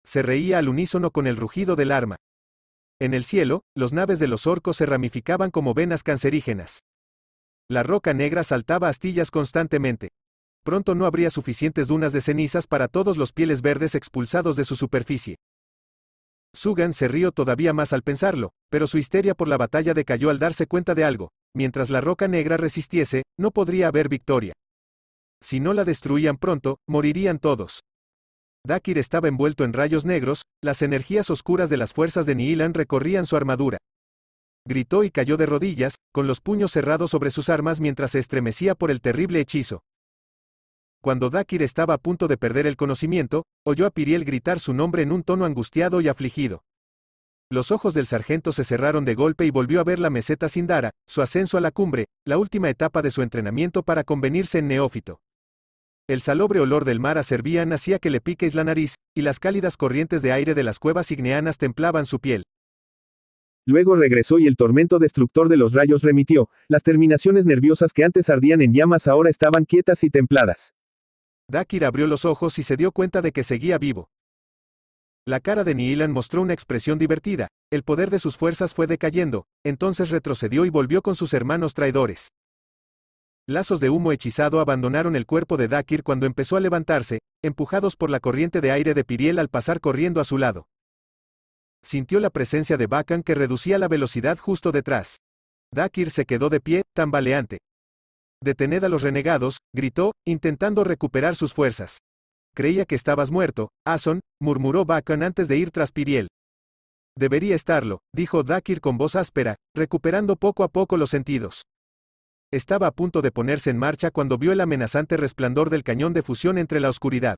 Se reía al unísono con el rugido del arma. En el cielo, los naves de los orcos se ramificaban como venas cancerígenas. La roca negra saltaba astillas constantemente. Pronto no habría suficientes dunas de cenizas para todos los pieles verdes expulsados de su superficie. Sugan se rió todavía más al pensarlo, pero su histeria por la batalla decayó al darse cuenta de algo, mientras la roca negra resistiese, no podría haber victoria. Si no la destruían pronto, morirían todos. Dakir estaba envuelto en rayos negros, las energías oscuras de las fuerzas de Nihilan recorrían su armadura, gritó y cayó de rodillas, con los puños cerrados sobre sus armas mientras se estremecía por el terrible hechizo. Cuando Dakir estaba a punto de perder el conocimiento, oyó a Piriel gritar su nombre en un tono angustiado y afligido. Los ojos del sargento se cerraron de golpe y volvió a ver la meseta Sindara, su ascenso a la cumbre, la última etapa de su entrenamiento para convenirse en neófito. El salobre olor del mar a Servían hacía que le piques la nariz, y las cálidas corrientes de aire de las cuevas igneanas templaban su piel, Luego regresó y el tormento destructor de los rayos remitió, las terminaciones nerviosas que antes ardían en llamas ahora estaban quietas y templadas. Dakir abrió los ojos y se dio cuenta de que seguía vivo. La cara de Nihilan mostró una expresión divertida, el poder de sus fuerzas fue decayendo, entonces retrocedió y volvió con sus hermanos traidores. Lazos de humo hechizado abandonaron el cuerpo de Dakir cuando empezó a levantarse, empujados por la corriente de aire de Piriel al pasar corriendo a su lado sintió la presencia de Bakan que reducía la velocidad justo detrás. Dakir se quedó de pie, tambaleante. Detened a los renegados, gritó, intentando recuperar sus fuerzas. Creía que estabas muerto, Ason, murmuró Bakan antes de ir tras Piriel. Debería estarlo, dijo Dakir con voz áspera, recuperando poco a poco los sentidos. Estaba a punto de ponerse en marcha cuando vio el amenazante resplandor del cañón de fusión entre la oscuridad.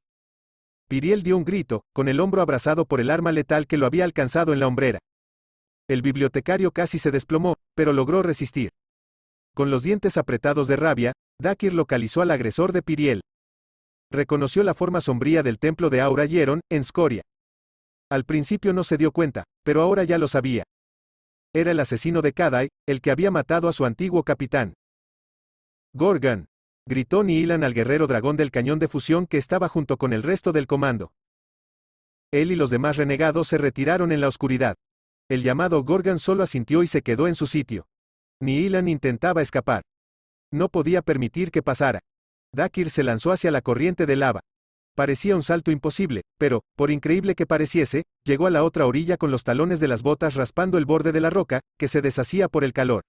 Piriel dio un grito, con el hombro abrazado por el arma letal que lo había alcanzado en la hombrera. El bibliotecario casi se desplomó, pero logró resistir. Con los dientes apretados de rabia, Dakir localizó al agresor de Piriel. Reconoció la forma sombría del templo de Aura en Scoria. Al principio no se dio cuenta, pero ahora ya lo sabía. Era el asesino de Kadai, el que había matado a su antiguo capitán. Gorgon gritó Nihilan al guerrero dragón del cañón de fusión que estaba junto con el resto del comando. Él y los demás renegados se retiraron en la oscuridad. El llamado Gorgon solo asintió y se quedó en su sitio. Nihilan intentaba escapar. No podía permitir que pasara. Dakir se lanzó hacia la corriente de lava. Parecía un salto imposible, pero, por increíble que pareciese, llegó a la otra orilla con los talones de las botas raspando el borde de la roca, que se deshacía por el calor.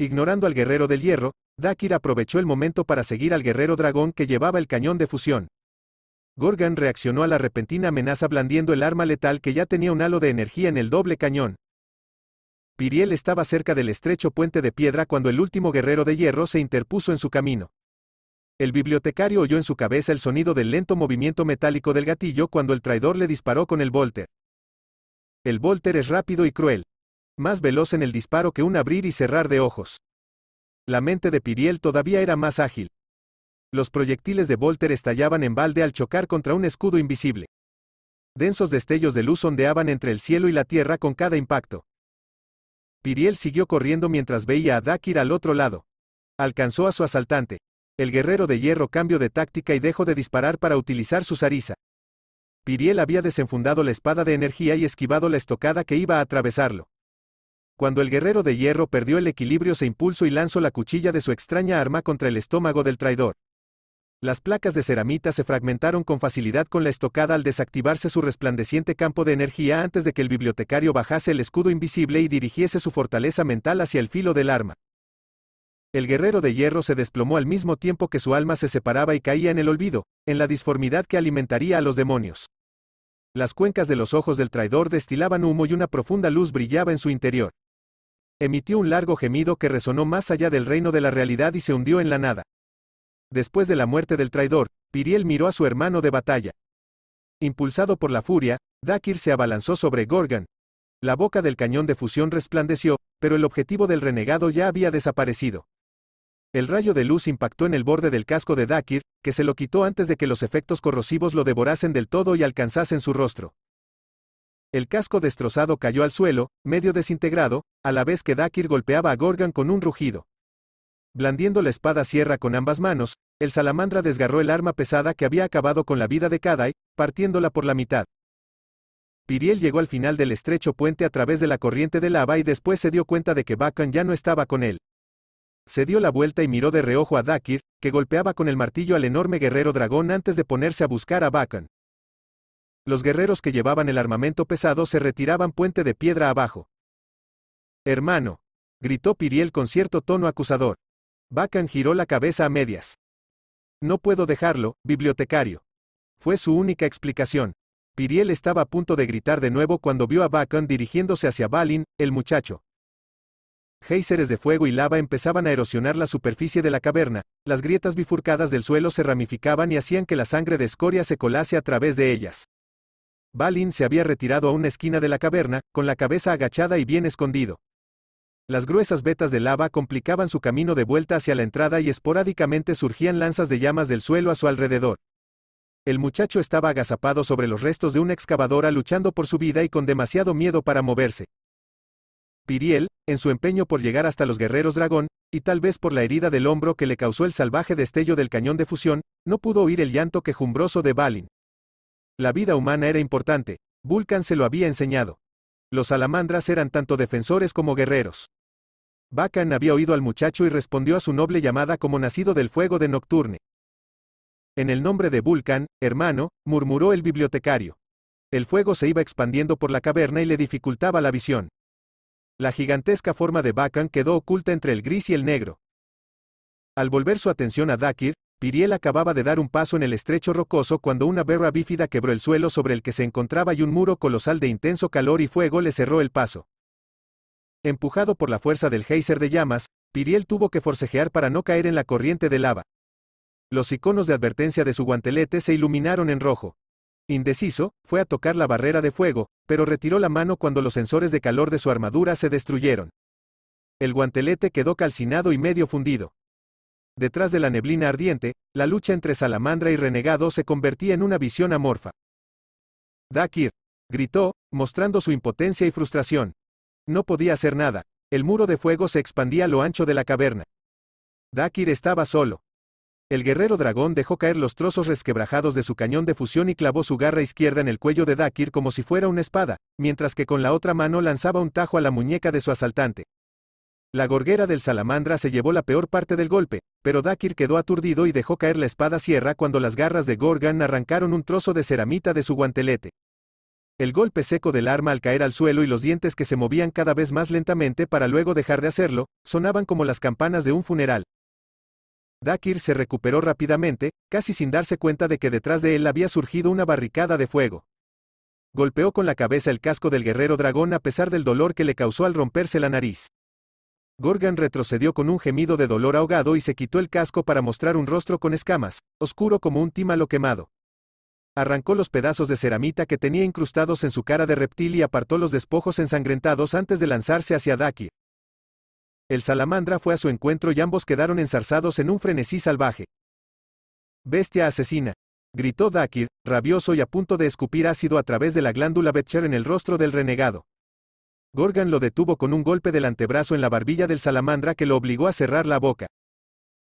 Ignorando al guerrero del hierro, Dakir aprovechó el momento para seguir al guerrero dragón que llevaba el cañón de fusión. Gorgon reaccionó a la repentina amenaza blandiendo el arma letal que ya tenía un halo de energía en el doble cañón. Piriel estaba cerca del estrecho puente de piedra cuando el último guerrero de hierro se interpuso en su camino. El bibliotecario oyó en su cabeza el sonido del lento movimiento metálico del gatillo cuando el traidor le disparó con el Volter. El Volter es rápido y cruel, más veloz en el disparo que un abrir y cerrar de ojos. La mente de Piriel todavía era más ágil. Los proyectiles de Volter estallaban en balde al chocar contra un escudo invisible. Densos destellos de luz ondeaban entre el cielo y la tierra con cada impacto. Piriel siguió corriendo mientras veía a Dakir al otro lado. Alcanzó a su asaltante. El guerrero de hierro cambió de táctica y dejó de disparar para utilizar su zariza. Piriel había desenfundado la espada de energía y esquivado la estocada que iba a atravesarlo. Cuando el guerrero de hierro perdió el equilibrio se impulsó y lanzó la cuchilla de su extraña arma contra el estómago del traidor. Las placas de ceramita se fragmentaron con facilidad con la estocada al desactivarse su resplandeciente campo de energía antes de que el bibliotecario bajase el escudo invisible y dirigiese su fortaleza mental hacia el filo del arma. El guerrero de hierro se desplomó al mismo tiempo que su alma se separaba y caía en el olvido, en la disformidad que alimentaría a los demonios. Las cuencas de los ojos del traidor destilaban humo y una profunda luz brillaba en su interior. Emitió un largo gemido que resonó más allá del reino de la realidad y se hundió en la nada. Después de la muerte del traidor, Piriel miró a su hermano de batalla. Impulsado por la furia, Dakir se abalanzó sobre Gorgon. La boca del cañón de fusión resplandeció, pero el objetivo del renegado ya había desaparecido. El rayo de luz impactó en el borde del casco de Dakir, que se lo quitó antes de que los efectos corrosivos lo devorasen del todo y alcanzasen su rostro. El casco destrozado cayó al suelo, medio desintegrado, a la vez que Dakir golpeaba a Gorgan con un rugido. Blandiendo la espada sierra con ambas manos, el salamandra desgarró el arma pesada que había acabado con la vida de Kadai, partiéndola por la mitad. Piriel llegó al final del estrecho puente a través de la corriente de lava y después se dio cuenta de que Bakan ya no estaba con él. Se dio la vuelta y miró de reojo a Dakir, que golpeaba con el martillo al enorme guerrero dragón antes de ponerse a buscar a Bakan los guerreros que llevaban el armamento pesado se retiraban puente de piedra abajo. Hermano, gritó Piriel con cierto tono acusador. Bacan giró la cabeza a medias. No puedo dejarlo, bibliotecario. Fue su única explicación. Piriel estaba a punto de gritar de nuevo cuando vio a Bacan dirigiéndose hacia Balin, el muchacho. Géiseres de fuego y lava empezaban a erosionar la superficie de la caverna, las grietas bifurcadas del suelo se ramificaban y hacían que la sangre de escoria se colase a través de ellas. Balin se había retirado a una esquina de la caverna, con la cabeza agachada y bien escondido. Las gruesas vetas de lava complicaban su camino de vuelta hacia la entrada y esporádicamente surgían lanzas de llamas del suelo a su alrededor. El muchacho estaba agazapado sobre los restos de una excavadora luchando por su vida y con demasiado miedo para moverse. Piriel, en su empeño por llegar hasta los guerreros dragón, y tal vez por la herida del hombro que le causó el salvaje destello del cañón de fusión, no pudo oír el llanto quejumbroso de Balin. La vida humana era importante, Vulcan se lo había enseñado. Los salamandras eran tanto defensores como guerreros. Bacan había oído al muchacho y respondió a su noble llamada como nacido del fuego de Nocturne. En el nombre de Vulcan, hermano, murmuró el bibliotecario. El fuego se iba expandiendo por la caverna y le dificultaba la visión. La gigantesca forma de Bacan quedó oculta entre el gris y el negro. Al volver su atención a Dakir, Piriel acababa de dar un paso en el estrecho rocoso cuando una berra bífida quebró el suelo sobre el que se encontraba y un muro colosal de intenso calor y fuego le cerró el paso. Empujado por la fuerza del heiser de llamas, Piriel tuvo que forcejear para no caer en la corriente de lava. Los iconos de advertencia de su guantelete se iluminaron en rojo. Indeciso, fue a tocar la barrera de fuego, pero retiró la mano cuando los sensores de calor de su armadura se destruyeron. El guantelete quedó calcinado y medio fundido. Detrás de la neblina ardiente, la lucha entre Salamandra y Renegado se convertía en una visión amorfa. Dakir, gritó, mostrando su impotencia y frustración. No podía hacer nada, el muro de fuego se expandía a lo ancho de la caverna. Dakir estaba solo. El guerrero dragón dejó caer los trozos resquebrajados de su cañón de fusión y clavó su garra izquierda en el cuello de Dakir como si fuera una espada, mientras que con la otra mano lanzaba un tajo a la muñeca de su asaltante. La gorguera del salamandra se llevó la peor parte del golpe, pero Dakir quedó aturdido y dejó caer la espada sierra cuando las garras de Gorgan arrancaron un trozo de ceramita de su guantelete. El golpe seco del arma al caer al suelo y los dientes que se movían cada vez más lentamente para luego dejar de hacerlo, sonaban como las campanas de un funeral. Dakir se recuperó rápidamente, casi sin darse cuenta de que detrás de él había surgido una barricada de fuego. Golpeó con la cabeza el casco del guerrero dragón a pesar del dolor que le causó al romperse la nariz. Gorgan retrocedió con un gemido de dolor ahogado y se quitó el casco para mostrar un rostro con escamas, oscuro como un tímalo quemado. Arrancó los pedazos de ceramita que tenía incrustados en su cara de reptil y apartó los despojos ensangrentados antes de lanzarse hacia Dakir. El salamandra fue a su encuentro y ambos quedaron ensarzados en un frenesí salvaje. Bestia asesina. Gritó Dakir, rabioso y a punto de escupir ácido a través de la glándula Betcher en el rostro del renegado. Gorgan lo detuvo con un golpe del antebrazo en la barbilla del salamandra que lo obligó a cerrar la boca.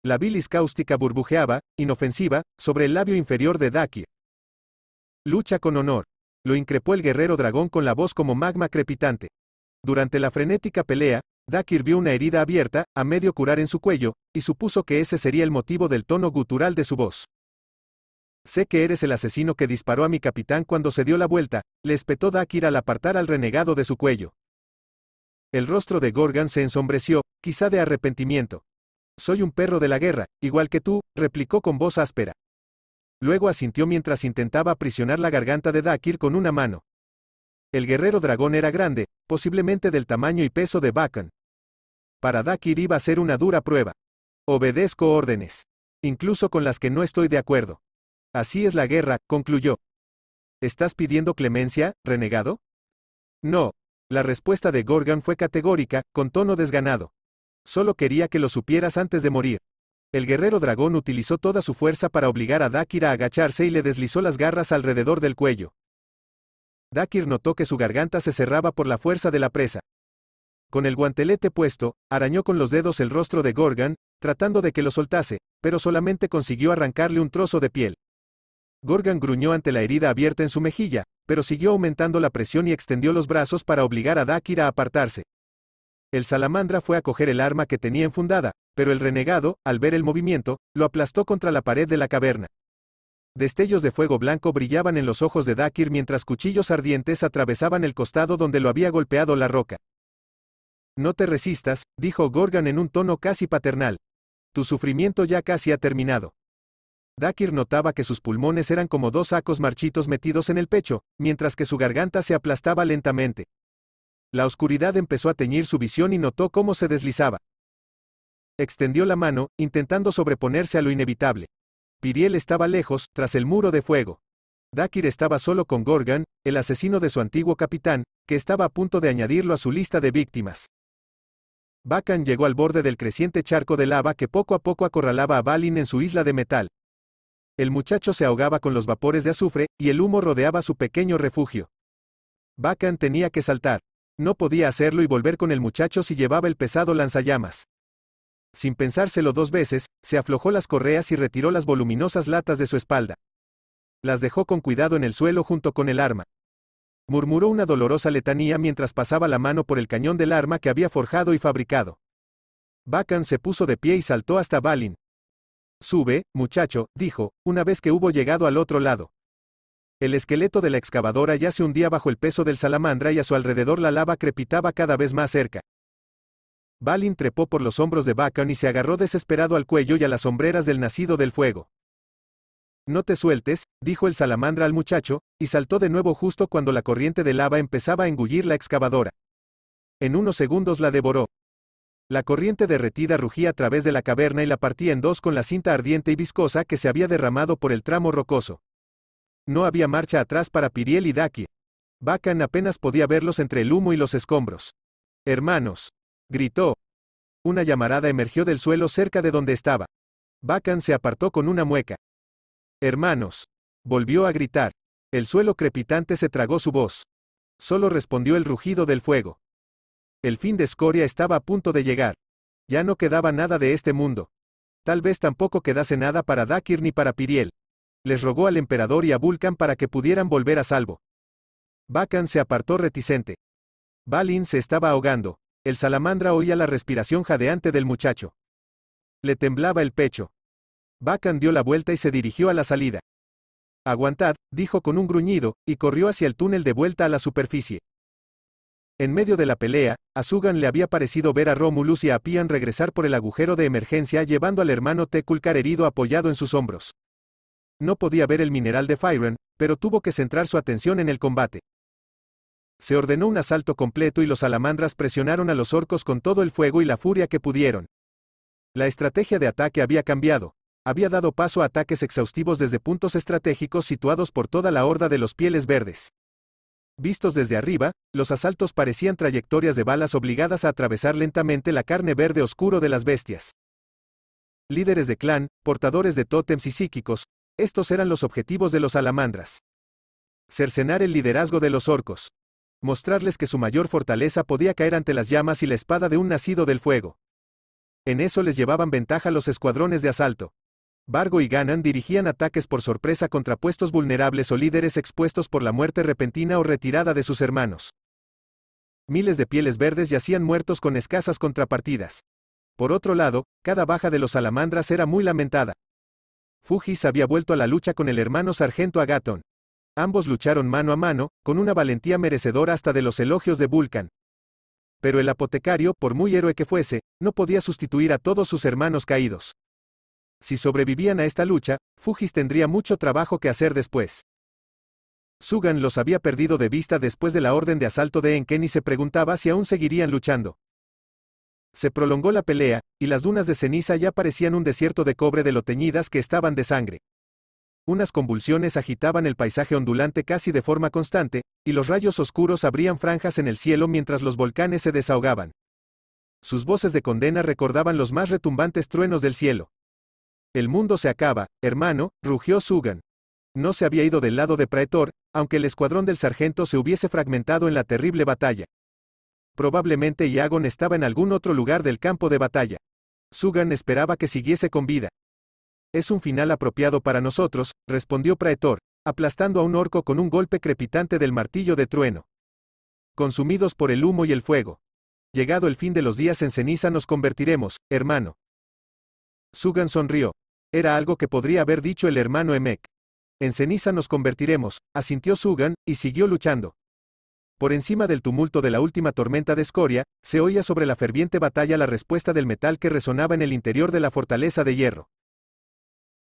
La bilis cáustica burbujeaba, inofensiva, sobre el labio inferior de Dakir. Lucha con honor. Lo increpó el guerrero dragón con la voz como magma crepitante. Durante la frenética pelea, Dakir vio una herida abierta, a medio curar en su cuello, y supuso que ese sería el motivo del tono gutural de su voz. Sé que eres el asesino que disparó a mi capitán cuando se dio la vuelta, le espetó Dakir al apartar al renegado de su cuello. El rostro de Gorgan se ensombreció, quizá de arrepentimiento. Soy un perro de la guerra, igual que tú, replicó con voz áspera. Luego asintió mientras intentaba aprisionar la garganta de Dakir con una mano. El guerrero dragón era grande, posiblemente del tamaño y peso de Bakan. Para Dakir iba a ser una dura prueba. Obedezco órdenes. Incluso con las que no estoy de acuerdo. Así es la guerra, concluyó. ¿Estás pidiendo clemencia, renegado? No, la respuesta de Gorgon fue categórica, con tono desganado. Solo quería que lo supieras antes de morir. El guerrero dragón utilizó toda su fuerza para obligar a Dakir a agacharse y le deslizó las garras alrededor del cuello. Dakir notó que su garganta se cerraba por la fuerza de la presa. Con el guantelete puesto, arañó con los dedos el rostro de Gorgon, tratando de que lo soltase, pero solamente consiguió arrancarle un trozo de piel. Gorgon gruñó ante la herida abierta en su mejilla, pero siguió aumentando la presión y extendió los brazos para obligar a Dakir a apartarse. El salamandra fue a coger el arma que tenía enfundada, pero el renegado, al ver el movimiento, lo aplastó contra la pared de la caverna. Destellos de fuego blanco brillaban en los ojos de Dakir mientras cuchillos ardientes atravesaban el costado donde lo había golpeado la roca. No te resistas, dijo Gorgon en un tono casi paternal. Tu sufrimiento ya casi ha terminado. Dakir notaba que sus pulmones eran como dos sacos marchitos metidos en el pecho, mientras que su garganta se aplastaba lentamente. La oscuridad empezó a teñir su visión y notó cómo se deslizaba. Extendió la mano, intentando sobreponerse a lo inevitable. Piriel estaba lejos, tras el muro de fuego. Dakir estaba solo con Gorgon, el asesino de su antiguo capitán, que estaba a punto de añadirlo a su lista de víctimas. Bakan llegó al borde del creciente charco de lava que poco a poco acorralaba a Balin en su isla de metal. El muchacho se ahogaba con los vapores de azufre, y el humo rodeaba su pequeño refugio. Bacan tenía que saltar. No podía hacerlo y volver con el muchacho si llevaba el pesado lanzallamas. Sin pensárselo dos veces, se aflojó las correas y retiró las voluminosas latas de su espalda. Las dejó con cuidado en el suelo junto con el arma. Murmuró una dolorosa letanía mientras pasaba la mano por el cañón del arma que había forjado y fabricado. Bacan se puso de pie y saltó hasta Balin. Sube, muchacho, dijo, una vez que hubo llegado al otro lado. El esqueleto de la excavadora ya se hundía bajo el peso del salamandra y a su alrededor la lava crepitaba cada vez más cerca. Balin trepó por los hombros de Bacon y se agarró desesperado al cuello y a las sombreras del nacido del fuego. No te sueltes, dijo el salamandra al muchacho, y saltó de nuevo justo cuando la corriente de lava empezaba a engullir la excavadora. En unos segundos la devoró, la corriente derretida rugía a través de la caverna y la partía en dos con la cinta ardiente y viscosa que se había derramado por el tramo rocoso. No había marcha atrás para Piriel y Daki. Bacan apenas podía verlos entre el humo y los escombros. Hermanos. gritó. Una llamarada emergió del suelo cerca de donde estaba. Bacan se apartó con una mueca. Hermanos. volvió a gritar. El suelo crepitante se tragó su voz. Solo respondió el rugido del fuego. El fin de Escoria estaba a punto de llegar. Ya no quedaba nada de este mundo. Tal vez tampoco quedase nada para Dakir ni para Piriel. Les rogó al emperador y a Vulcan para que pudieran volver a salvo. Bacan se apartó reticente. Balin se estaba ahogando. El salamandra oía la respiración jadeante del muchacho. Le temblaba el pecho. Bacan dio la vuelta y se dirigió a la salida. Aguantad, dijo con un gruñido, y corrió hacia el túnel de vuelta a la superficie. En medio de la pelea, a Sugan le había parecido ver a Romulus y a Pian regresar por el agujero de emergencia llevando al hermano Tekulkar herido apoyado en sus hombros. No podía ver el mineral de Firen, pero tuvo que centrar su atención en el combate. Se ordenó un asalto completo y los salamandras presionaron a los orcos con todo el fuego y la furia que pudieron. La estrategia de ataque había cambiado. Había dado paso a ataques exhaustivos desde puntos estratégicos situados por toda la horda de los pieles verdes. Vistos desde arriba, los asaltos parecían trayectorias de balas obligadas a atravesar lentamente la carne verde oscuro de las bestias. Líderes de clan, portadores de tótems y psíquicos, estos eran los objetivos de los alamandras. Cercenar el liderazgo de los orcos. Mostrarles que su mayor fortaleza podía caer ante las llamas y la espada de un nacido del fuego. En eso les llevaban ventaja los escuadrones de asalto. Vargo y Ganan dirigían ataques por sorpresa contra puestos vulnerables o líderes expuestos por la muerte repentina o retirada de sus hermanos. Miles de pieles verdes yacían muertos con escasas contrapartidas. Por otro lado, cada baja de los salamandras era muy lamentada. Fujis había vuelto a la lucha con el hermano sargento Agaton. Ambos lucharon mano a mano, con una valentía merecedora hasta de los elogios de Vulcan. Pero el apotecario, por muy héroe que fuese, no podía sustituir a todos sus hermanos caídos. Si sobrevivían a esta lucha, Fujis tendría mucho trabajo que hacer después. Sugan los había perdido de vista después de la orden de asalto de Enken y se preguntaba si aún seguirían luchando. Se prolongó la pelea, y las dunas de ceniza ya parecían un desierto de cobre de lo teñidas que estaban de sangre. Unas convulsiones agitaban el paisaje ondulante casi de forma constante, y los rayos oscuros abrían franjas en el cielo mientras los volcanes se desahogaban. Sus voces de condena recordaban los más retumbantes truenos del cielo. El mundo se acaba, hermano, rugió Sugan. No se había ido del lado de Praetor, aunque el escuadrón del sargento se hubiese fragmentado en la terrible batalla. Probablemente Yagon estaba en algún otro lugar del campo de batalla. Sugan esperaba que siguiese con vida. Es un final apropiado para nosotros, respondió Praetor, aplastando a un orco con un golpe crepitante del martillo de trueno. Consumidos por el humo y el fuego. Llegado el fin de los días en ceniza nos convertiremos, hermano. Sugan sonrió, era algo que podría haber dicho el hermano Emek. En ceniza nos convertiremos, asintió Sugan, y siguió luchando. Por encima del tumulto de la última tormenta de escoria, se oía sobre la ferviente batalla la respuesta del metal que resonaba en el interior de la fortaleza de hierro.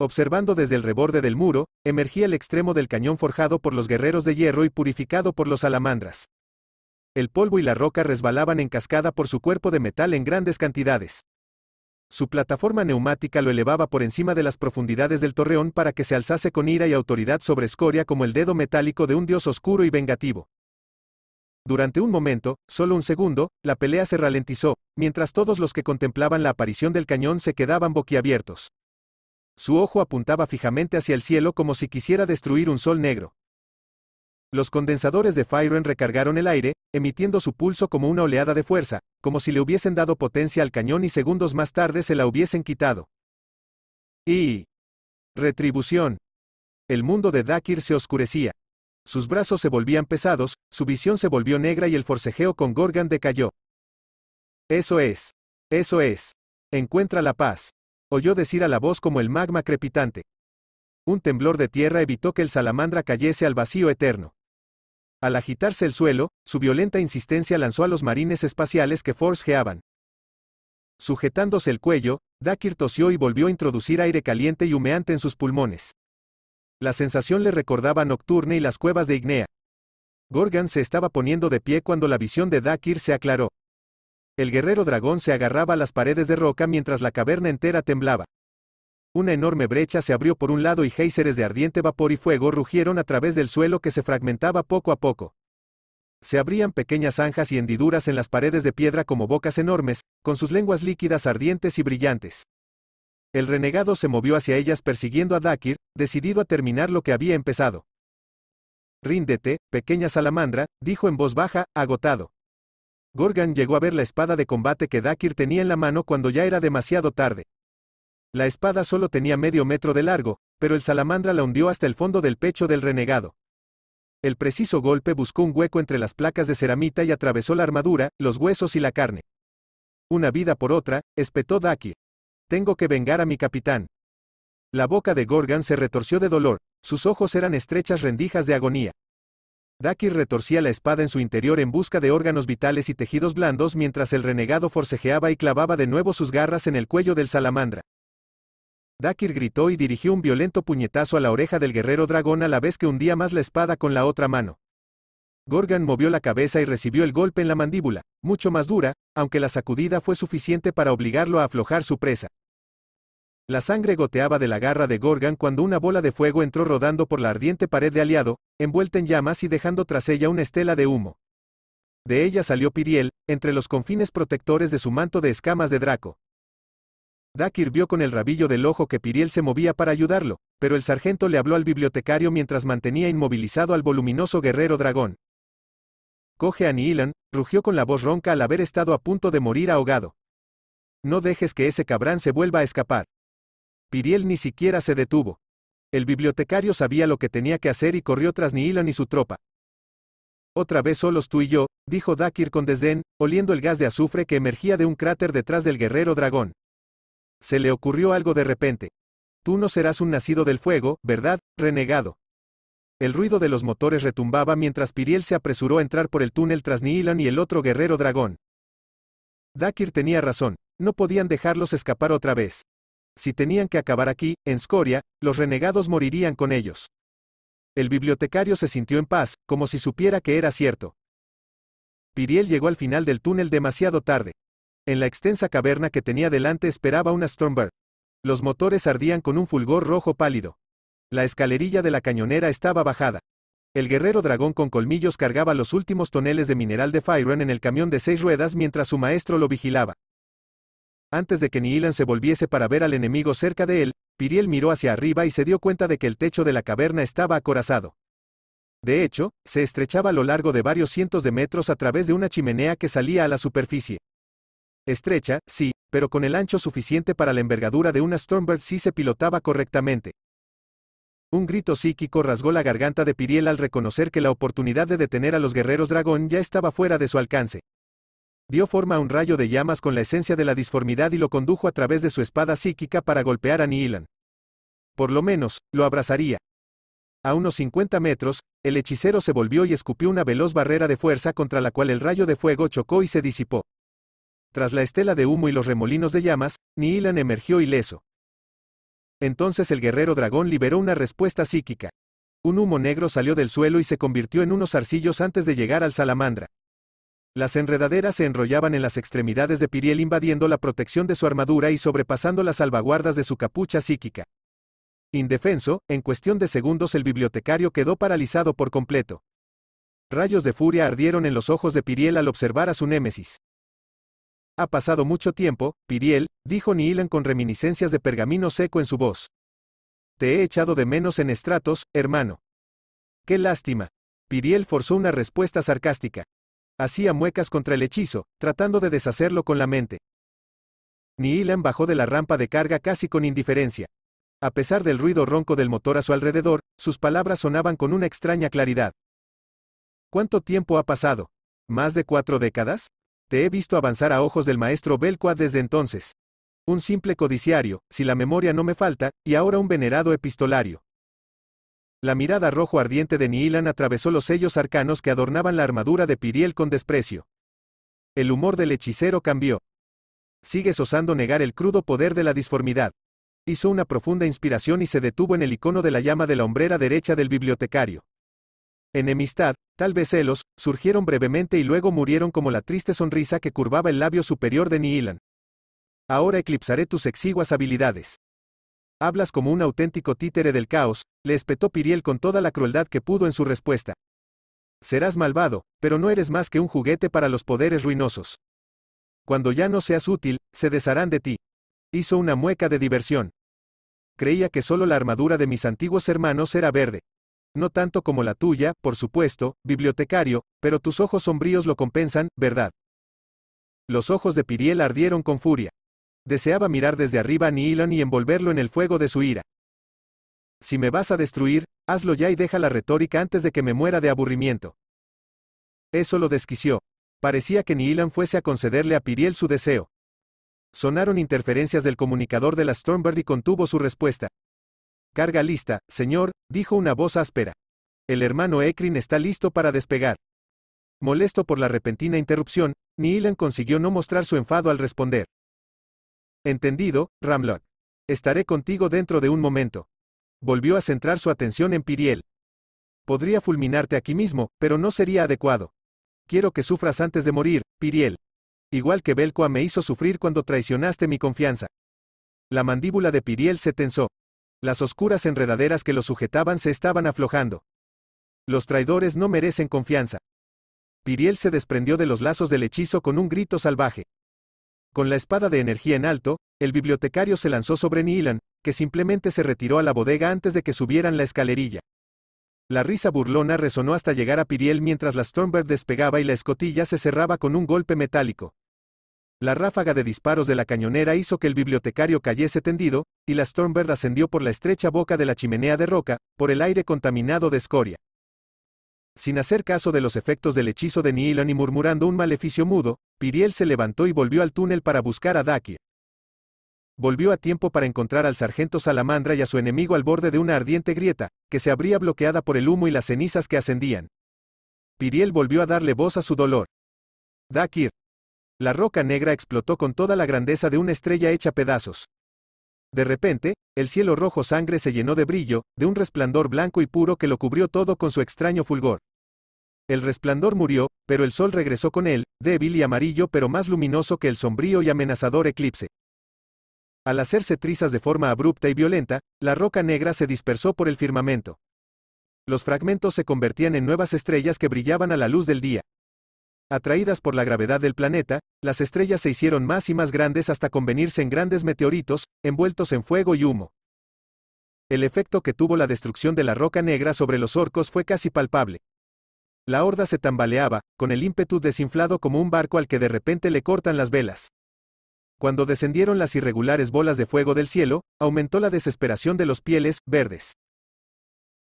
Observando desde el reborde del muro, emergía el extremo del cañón forjado por los guerreros de hierro y purificado por los alamandras. El polvo y la roca resbalaban en cascada por su cuerpo de metal en grandes cantidades. Su plataforma neumática lo elevaba por encima de las profundidades del torreón para que se alzase con ira y autoridad sobre escoria como el dedo metálico de un dios oscuro y vengativo. Durante un momento, solo un segundo, la pelea se ralentizó, mientras todos los que contemplaban la aparición del cañón se quedaban boquiabiertos. Su ojo apuntaba fijamente hacia el cielo como si quisiera destruir un sol negro. Los condensadores de Fyron recargaron el aire, emitiendo su pulso como una oleada de fuerza, como si le hubiesen dado potencia al cañón y segundos más tarde se la hubiesen quitado. Y... Retribución. El mundo de Dakir se oscurecía. Sus brazos se volvían pesados, su visión se volvió negra y el forcejeo con Gorgon decayó. Eso es. Eso es. Encuentra la paz. Oyó decir a la voz como el magma crepitante. Un temblor de tierra evitó que el salamandra cayese al vacío eterno. Al agitarse el suelo, su violenta insistencia lanzó a los marines espaciales que forcejeaban. Sujetándose el cuello, Dakir tosió y volvió a introducir aire caliente y humeante en sus pulmones. La sensación le recordaba Nocturne y las cuevas de Ignea. Gorgon se estaba poniendo de pie cuando la visión de Dakir se aclaró. El guerrero dragón se agarraba a las paredes de roca mientras la caverna entera temblaba. Una enorme brecha se abrió por un lado y géiseres de ardiente vapor y fuego rugieron a través del suelo que se fragmentaba poco a poco. Se abrían pequeñas zanjas y hendiduras en las paredes de piedra como bocas enormes, con sus lenguas líquidas ardientes y brillantes. El renegado se movió hacia ellas persiguiendo a Dakir, decidido a terminar lo que había empezado. Ríndete, pequeña salamandra, dijo en voz baja, agotado. Gorgan llegó a ver la espada de combate que Dakir tenía en la mano cuando ya era demasiado tarde. La espada solo tenía medio metro de largo, pero el salamandra la hundió hasta el fondo del pecho del renegado. El preciso golpe buscó un hueco entre las placas de ceramita y atravesó la armadura, los huesos y la carne. Una vida por otra, espetó Daki. Tengo que vengar a mi capitán. La boca de Gorgan se retorció de dolor, sus ojos eran estrechas rendijas de agonía. Daki retorcía la espada en su interior en busca de órganos vitales y tejidos blandos mientras el renegado forcejeaba y clavaba de nuevo sus garras en el cuello del salamandra. Dakir gritó y dirigió un violento puñetazo a la oreja del guerrero dragón a la vez que hundía más la espada con la otra mano. Gorgan movió la cabeza y recibió el golpe en la mandíbula, mucho más dura, aunque la sacudida fue suficiente para obligarlo a aflojar su presa. La sangre goteaba de la garra de Gorgan cuando una bola de fuego entró rodando por la ardiente pared de aliado, envuelta en llamas y dejando tras ella una estela de humo. De ella salió Piriel, entre los confines protectores de su manto de escamas de Draco. Dakir vio con el rabillo del ojo que Piriel se movía para ayudarlo, pero el sargento le habló al bibliotecario mientras mantenía inmovilizado al voluminoso guerrero dragón. Coge a Nihilan, rugió con la voz ronca al haber estado a punto de morir ahogado. No dejes que ese cabrán se vuelva a escapar. Piriel ni siquiera se detuvo. El bibliotecario sabía lo que tenía que hacer y corrió tras Nihilan y su tropa. Otra vez solos tú y yo, dijo Dakir con desdén, oliendo el gas de azufre que emergía de un cráter detrás del guerrero dragón. Se le ocurrió algo de repente. Tú no serás un nacido del fuego, ¿verdad, renegado? El ruido de los motores retumbaba mientras Piriel se apresuró a entrar por el túnel tras Nihilan y el otro guerrero dragón. Dakir tenía razón, no podían dejarlos escapar otra vez. Si tenían que acabar aquí, en Scoria, los renegados morirían con ellos. El bibliotecario se sintió en paz, como si supiera que era cierto. Piriel llegó al final del túnel demasiado tarde. En la extensa caverna que tenía delante esperaba una Stormbird. Los motores ardían con un fulgor rojo pálido. La escalerilla de la cañonera estaba bajada. El guerrero dragón con colmillos cargaba los últimos toneles de mineral de Firen en el camión de seis ruedas mientras su maestro lo vigilaba. Antes de que Nihilan se volviese para ver al enemigo cerca de él, Piriel miró hacia arriba y se dio cuenta de que el techo de la caverna estaba acorazado. De hecho, se estrechaba a lo largo de varios cientos de metros a través de una chimenea que salía a la superficie. Estrecha, sí, pero con el ancho suficiente para la envergadura de una Stormbird si se pilotaba correctamente. Un grito psíquico rasgó la garganta de Piriel al reconocer que la oportunidad de detener a los guerreros dragón ya estaba fuera de su alcance. Dio forma a un rayo de llamas con la esencia de la disformidad y lo condujo a través de su espada psíquica para golpear a Nihilan. Por lo menos, lo abrazaría. A unos 50 metros, el hechicero se volvió y escupió una veloz barrera de fuerza contra la cual el rayo de fuego chocó y se disipó. Tras la estela de humo y los remolinos de llamas, Nihilan emergió ileso. Entonces el guerrero dragón liberó una respuesta psíquica. Un humo negro salió del suelo y se convirtió en unos arcillos antes de llegar al salamandra. Las enredaderas se enrollaban en las extremidades de Piriel invadiendo la protección de su armadura y sobrepasando las salvaguardas de su capucha psíquica. Indefenso, en cuestión de segundos el bibliotecario quedó paralizado por completo. Rayos de furia ardieron en los ojos de Piriel al observar a su némesis. Ha pasado mucho tiempo, Piriel, dijo Nihilan con reminiscencias de pergamino seco en su voz. Te he echado de menos en estratos, hermano. Qué lástima. Piriel forzó una respuesta sarcástica. Hacía muecas contra el hechizo, tratando de deshacerlo con la mente. Nihilan bajó de la rampa de carga casi con indiferencia. A pesar del ruido ronco del motor a su alrededor, sus palabras sonaban con una extraña claridad. ¿Cuánto tiempo ha pasado? ¿Más de cuatro décadas? Te he visto avanzar a ojos del maestro Belqua desde entonces. Un simple codiciario, si la memoria no me falta, y ahora un venerado epistolario. La mirada rojo ardiente de Nihilan atravesó los sellos arcanos que adornaban la armadura de Piriel con desprecio. El humor del hechicero cambió. Sigues osando negar el crudo poder de la disformidad. Hizo una profunda inspiración y se detuvo en el icono de la llama de la hombrera derecha del bibliotecario. Enemistad, tal vez celos, surgieron brevemente y luego murieron como la triste sonrisa que curvaba el labio superior de Nihilan. Ahora eclipsaré tus exiguas habilidades. Hablas como un auténtico títere del caos, le espetó Piriel con toda la crueldad que pudo en su respuesta. Serás malvado, pero no eres más que un juguete para los poderes ruinosos. Cuando ya no seas útil, se desharán de ti. Hizo una mueca de diversión. Creía que solo la armadura de mis antiguos hermanos era verde, no tanto como la tuya, por supuesto, bibliotecario, pero tus ojos sombríos lo compensan, ¿verdad? Los ojos de Piriel ardieron con furia. Deseaba mirar desde arriba a Nihilon y envolverlo en el fuego de su ira. Si me vas a destruir, hazlo ya y deja la retórica antes de que me muera de aburrimiento. Eso lo desquició. Parecía que Nihilan fuese a concederle a Piriel su deseo. Sonaron interferencias del comunicador de la Stormbird y contuvo su respuesta. Carga lista, señor, dijo una voz áspera. El hermano Ekrin está listo para despegar. Molesto por la repentina interrupción, Nihilan consiguió no mostrar su enfado al responder. Entendido, Ramlock. Estaré contigo dentro de un momento. Volvió a centrar su atención en Piriel. Podría fulminarte aquí mismo, pero no sería adecuado. Quiero que sufras antes de morir, Piriel. Igual que Belcoa me hizo sufrir cuando traicionaste mi confianza. La mandíbula de Piriel se tensó. Las oscuras enredaderas que lo sujetaban se estaban aflojando. Los traidores no merecen confianza. Piriel se desprendió de los lazos del hechizo con un grito salvaje. Con la espada de energía en alto, el bibliotecario se lanzó sobre Nilan, que simplemente se retiró a la bodega antes de que subieran la escalerilla. La risa burlona resonó hasta llegar a Piriel mientras la Stormbird despegaba y la escotilla se cerraba con un golpe metálico. La ráfaga de disparos de la cañonera hizo que el bibliotecario cayese tendido, y la Stormbird ascendió por la estrecha boca de la chimenea de roca, por el aire contaminado de escoria. Sin hacer caso de los efectos del hechizo de Nihilon y murmurando un maleficio mudo, Piriel se levantó y volvió al túnel para buscar a Dakir. Volvió a tiempo para encontrar al sargento Salamandra y a su enemigo al borde de una ardiente grieta, que se abría bloqueada por el humo y las cenizas que ascendían. Piriel volvió a darle voz a su dolor. Dakir, la roca negra explotó con toda la grandeza de una estrella hecha pedazos. De repente, el cielo rojo sangre se llenó de brillo, de un resplandor blanco y puro que lo cubrió todo con su extraño fulgor. El resplandor murió, pero el sol regresó con él, débil y amarillo pero más luminoso que el sombrío y amenazador eclipse. Al hacerse trizas de forma abrupta y violenta, la roca negra se dispersó por el firmamento. Los fragmentos se convertían en nuevas estrellas que brillaban a la luz del día. Atraídas por la gravedad del planeta, las estrellas se hicieron más y más grandes hasta convenirse en grandes meteoritos, envueltos en fuego y humo. El efecto que tuvo la destrucción de la roca negra sobre los orcos fue casi palpable. La horda se tambaleaba, con el ímpetu desinflado como un barco al que de repente le cortan las velas. Cuando descendieron las irregulares bolas de fuego del cielo, aumentó la desesperación de los pieles verdes.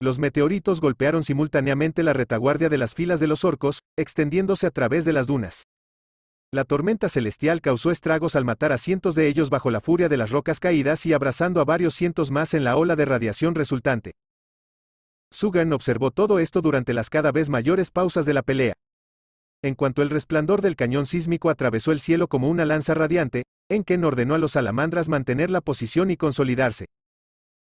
Los meteoritos golpearon simultáneamente la retaguardia de las filas de los orcos, extendiéndose a través de las dunas. La tormenta celestial causó estragos al matar a cientos de ellos bajo la furia de las rocas caídas y abrazando a varios cientos más en la ola de radiación resultante. Sugan observó todo esto durante las cada vez mayores pausas de la pelea. En cuanto el resplandor del cañón sísmico atravesó el cielo como una lanza radiante, Enken ordenó a los salamandras mantener la posición y consolidarse.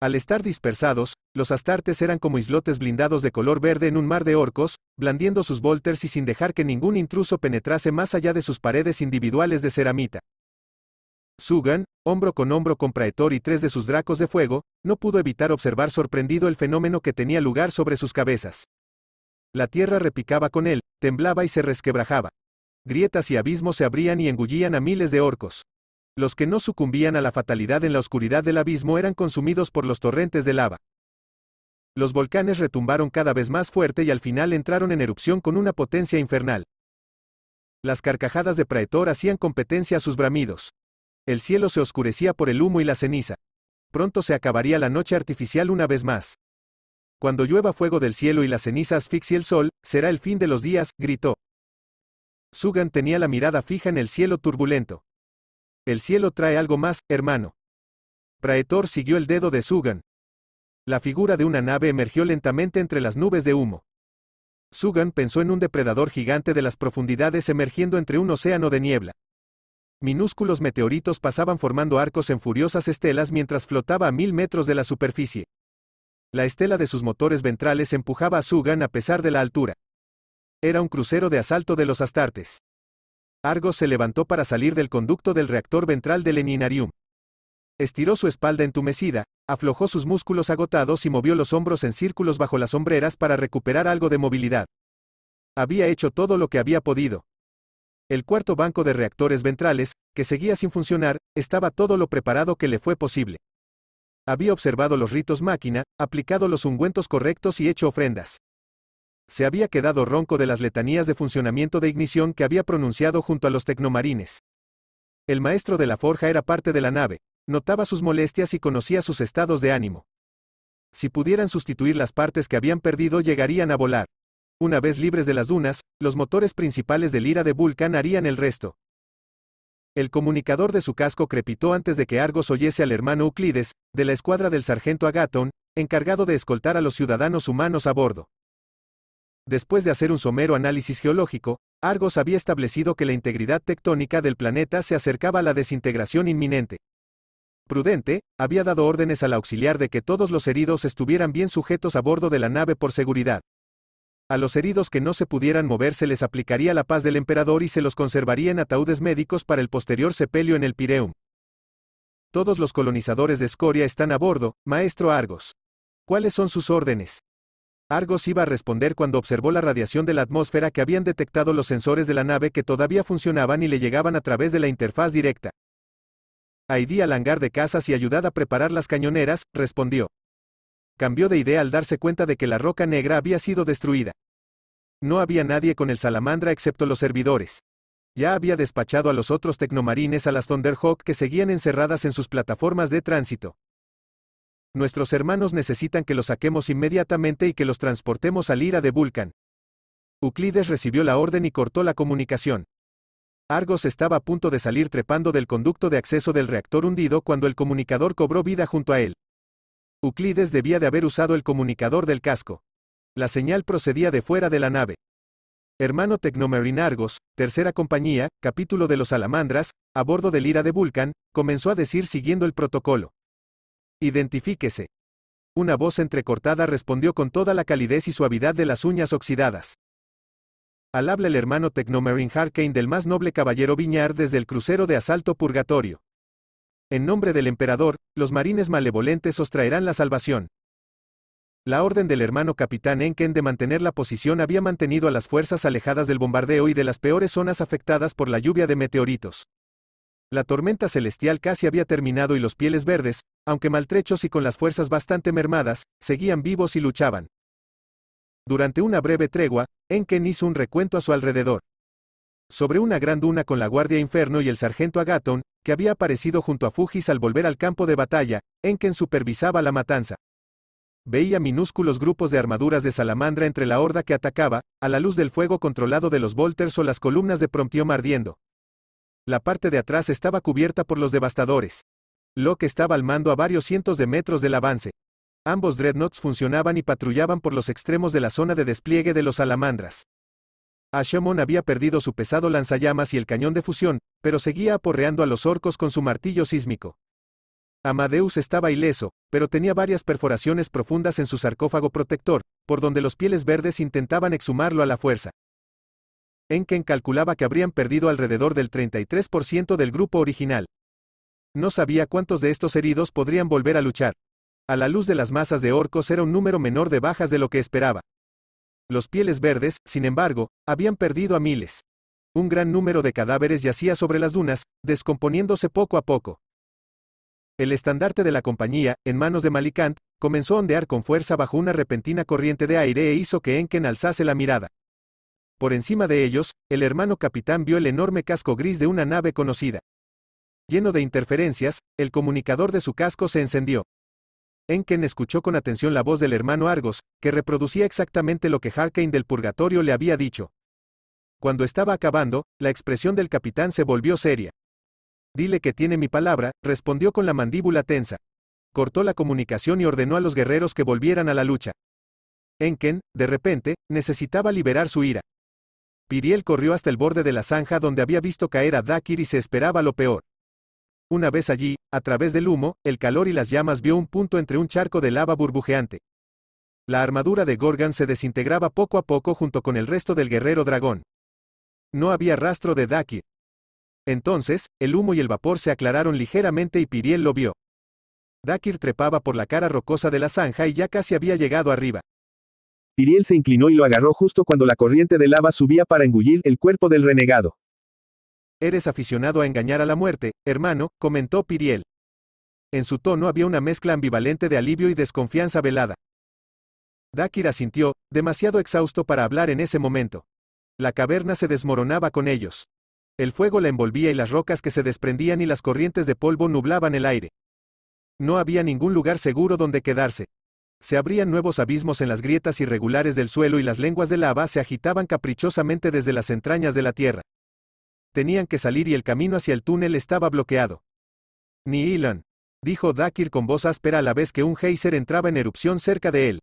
Al estar dispersados, los astartes eran como islotes blindados de color verde en un mar de orcos, blandiendo sus volters y sin dejar que ningún intruso penetrase más allá de sus paredes individuales de ceramita. Sugan, hombro con hombro con Praetor y tres de sus dracos de fuego, no pudo evitar observar sorprendido el fenómeno que tenía lugar sobre sus cabezas. La tierra repicaba con él, temblaba y se resquebrajaba. Grietas y abismos se abrían y engullían a miles de orcos los que no sucumbían a la fatalidad en la oscuridad del abismo eran consumidos por los torrentes de lava. Los volcanes retumbaron cada vez más fuerte y al final entraron en erupción con una potencia infernal. Las carcajadas de Praetor hacían competencia a sus bramidos. El cielo se oscurecía por el humo y la ceniza. Pronto se acabaría la noche artificial una vez más. Cuando llueva fuego del cielo y la ceniza asfixie el sol, será el fin de los días, gritó. Sugan tenía la mirada fija en el cielo turbulento. El cielo trae algo más, hermano. Praetor siguió el dedo de Sugan. La figura de una nave emergió lentamente entre las nubes de humo. Sugan pensó en un depredador gigante de las profundidades emergiendo entre un océano de niebla. Minúsculos meteoritos pasaban formando arcos en furiosas estelas mientras flotaba a mil metros de la superficie. La estela de sus motores ventrales empujaba a Sugan a pesar de la altura. Era un crucero de asalto de los Astartes. Argos se levantó para salir del conducto del reactor ventral del Eninarium. Estiró su espalda entumecida, aflojó sus músculos agotados y movió los hombros en círculos bajo las sombreras para recuperar algo de movilidad. Había hecho todo lo que había podido. El cuarto banco de reactores ventrales, que seguía sin funcionar, estaba todo lo preparado que le fue posible. Había observado los ritos máquina, aplicado los ungüentos correctos y hecho ofrendas se había quedado ronco de las letanías de funcionamiento de ignición que había pronunciado junto a los tecnomarines. El maestro de la forja era parte de la nave, notaba sus molestias y conocía sus estados de ánimo. Si pudieran sustituir las partes que habían perdido llegarían a volar. Una vez libres de las dunas, los motores principales del Ira de Vulcan harían el resto. El comunicador de su casco crepitó antes de que Argos oyese al hermano Euclides, de la escuadra del sargento Agaton, encargado de escoltar a los ciudadanos humanos a bordo. Después de hacer un somero análisis geológico, Argos había establecido que la integridad tectónica del planeta se acercaba a la desintegración inminente. Prudente, había dado órdenes al auxiliar de que todos los heridos estuvieran bien sujetos a bordo de la nave por seguridad. A los heridos que no se pudieran mover se les aplicaría la paz del emperador y se los conservaría en ataúdes médicos para el posterior sepelio en el Pireum. Todos los colonizadores de Escoria están a bordo, maestro Argos. ¿Cuáles son sus órdenes? Argos iba a responder cuando observó la radiación de la atmósfera que habían detectado los sensores de la nave que todavía funcionaban y le llegaban a través de la interfaz directa. Aidí al hangar de casas y ayudada a preparar las cañoneras, respondió. Cambió de idea al darse cuenta de que la roca negra había sido destruida. No había nadie con el salamandra excepto los servidores. Ya había despachado a los otros tecnomarines a las Thunderhawk que seguían encerradas en sus plataformas de tránsito. Nuestros hermanos necesitan que los saquemos inmediatamente y que los transportemos al ira de Vulcan. Euclides recibió la orden y cortó la comunicación. Argos estaba a punto de salir trepando del conducto de acceso del reactor hundido cuando el comunicador cobró vida junto a él. Euclides debía de haber usado el comunicador del casco. La señal procedía de fuera de la nave. Hermano Tecnomarine Argos, tercera compañía, capítulo de los Alamandras, a bordo del Ira de Vulcan, comenzó a decir siguiendo el protocolo. Identifíquese. Una voz entrecortada respondió con toda la calidez y suavidad de las uñas oxidadas. Al habla el hermano Tecnomarine Harkane del más noble caballero Viñar desde el crucero de asalto Purgatorio. En nombre del emperador, los marines malevolentes os traerán la salvación. La orden del hermano capitán Enken de mantener la posición había mantenido a las fuerzas alejadas del bombardeo y de las peores zonas afectadas por la lluvia de meteoritos. La tormenta celestial casi había terminado y los pieles verdes, aunque maltrechos y con las fuerzas bastante mermadas, seguían vivos y luchaban. Durante una breve tregua, Enken hizo un recuento a su alrededor. Sobre una gran duna con la Guardia Inferno y el sargento Agaton, que había aparecido junto a Fujis al volver al campo de batalla, Enken supervisaba la matanza. Veía minúsculos grupos de armaduras de salamandra entre la horda que atacaba, a la luz del fuego controlado de los volters o las columnas de Promptium ardiendo. La parte de atrás estaba cubierta por los devastadores. Locke estaba al mando a varios cientos de metros del avance. Ambos dreadnoughts funcionaban y patrullaban por los extremos de la zona de despliegue de los salamandras. Ashamon había perdido su pesado lanzallamas y el cañón de fusión, pero seguía aporreando a los orcos con su martillo sísmico. Amadeus estaba ileso, pero tenía varias perforaciones profundas en su sarcófago protector, por donde los pieles verdes intentaban exhumarlo a la fuerza. Enken calculaba que habrían perdido alrededor del 33% del grupo original. No sabía cuántos de estos heridos podrían volver a luchar. A la luz de las masas de orcos era un número menor de bajas de lo que esperaba. Los pieles verdes, sin embargo, habían perdido a miles. Un gran número de cadáveres yacía sobre las dunas, descomponiéndose poco a poco. El estandarte de la compañía, en manos de Malikant, comenzó a ondear con fuerza bajo una repentina corriente de aire e hizo que Enken alzase la mirada. Por encima de ellos, el hermano capitán vio el enorme casco gris de una nave conocida. Lleno de interferencias, el comunicador de su casco se encendió. Enken escuchó con atención la voz del hermano Argos, que reproducía exactamente lo que Harkane del Purgatorio le había dicho. Cuando estaba acabando, la expresión del capitán se volvió seria. Dile que tiene mi palabra, respondió con la mandíbula tensa. Cortó la comunicación y ordenó a los guerreros que volvieran a la lucha. Enken, de repente, necesitaba liberar su ira. Piriel corrió hasta el borde de la zanja donde había visto caer a Dakir y se esperaba lo peor. Una vez allí, a través del humo, el calor y las llamas vio un punto entre un charco de lava burbujeante. La armadura de Gorgon se desintegraba poco a poco junto con el resto del guerrero dragón. No había rastro de Dakir. Entonces, el humo y el vapor se aclararon ligeramente y Piriel lo vio. Dakir trepaba por la cara rocosa de la zanja y ya casi había llegado arriba. Piriel se inclinó y lo agarró justo cuando la corriente de lava subía para engullir el cuerpo del renegado. Eres aficionado a engañar a la muerte, hermano, comentó Piriel. En su tono había una mezcla ambivalente de alivio y desconfianza velada. Dakira sintió, demasiado exhausto para hablar en ese momento. La caverna se desmoronaba con ellos. El fuego la envolvía y las rocas que se desprendían y las corrientes de polvo nublaban el aire. No había ningún lugar seguro donde quedarse se abrían nuevos abismos en las grietas irregulares del suelo y las lenguas de lava se agitaban caprichosamente desde las entrañas de la tierra. Tenían que salir y el camino hacia el túnel estaba bloqueado. Ni dijo Dakir con voz áspera a la vez que un geyser entraba en erupción cerca de él.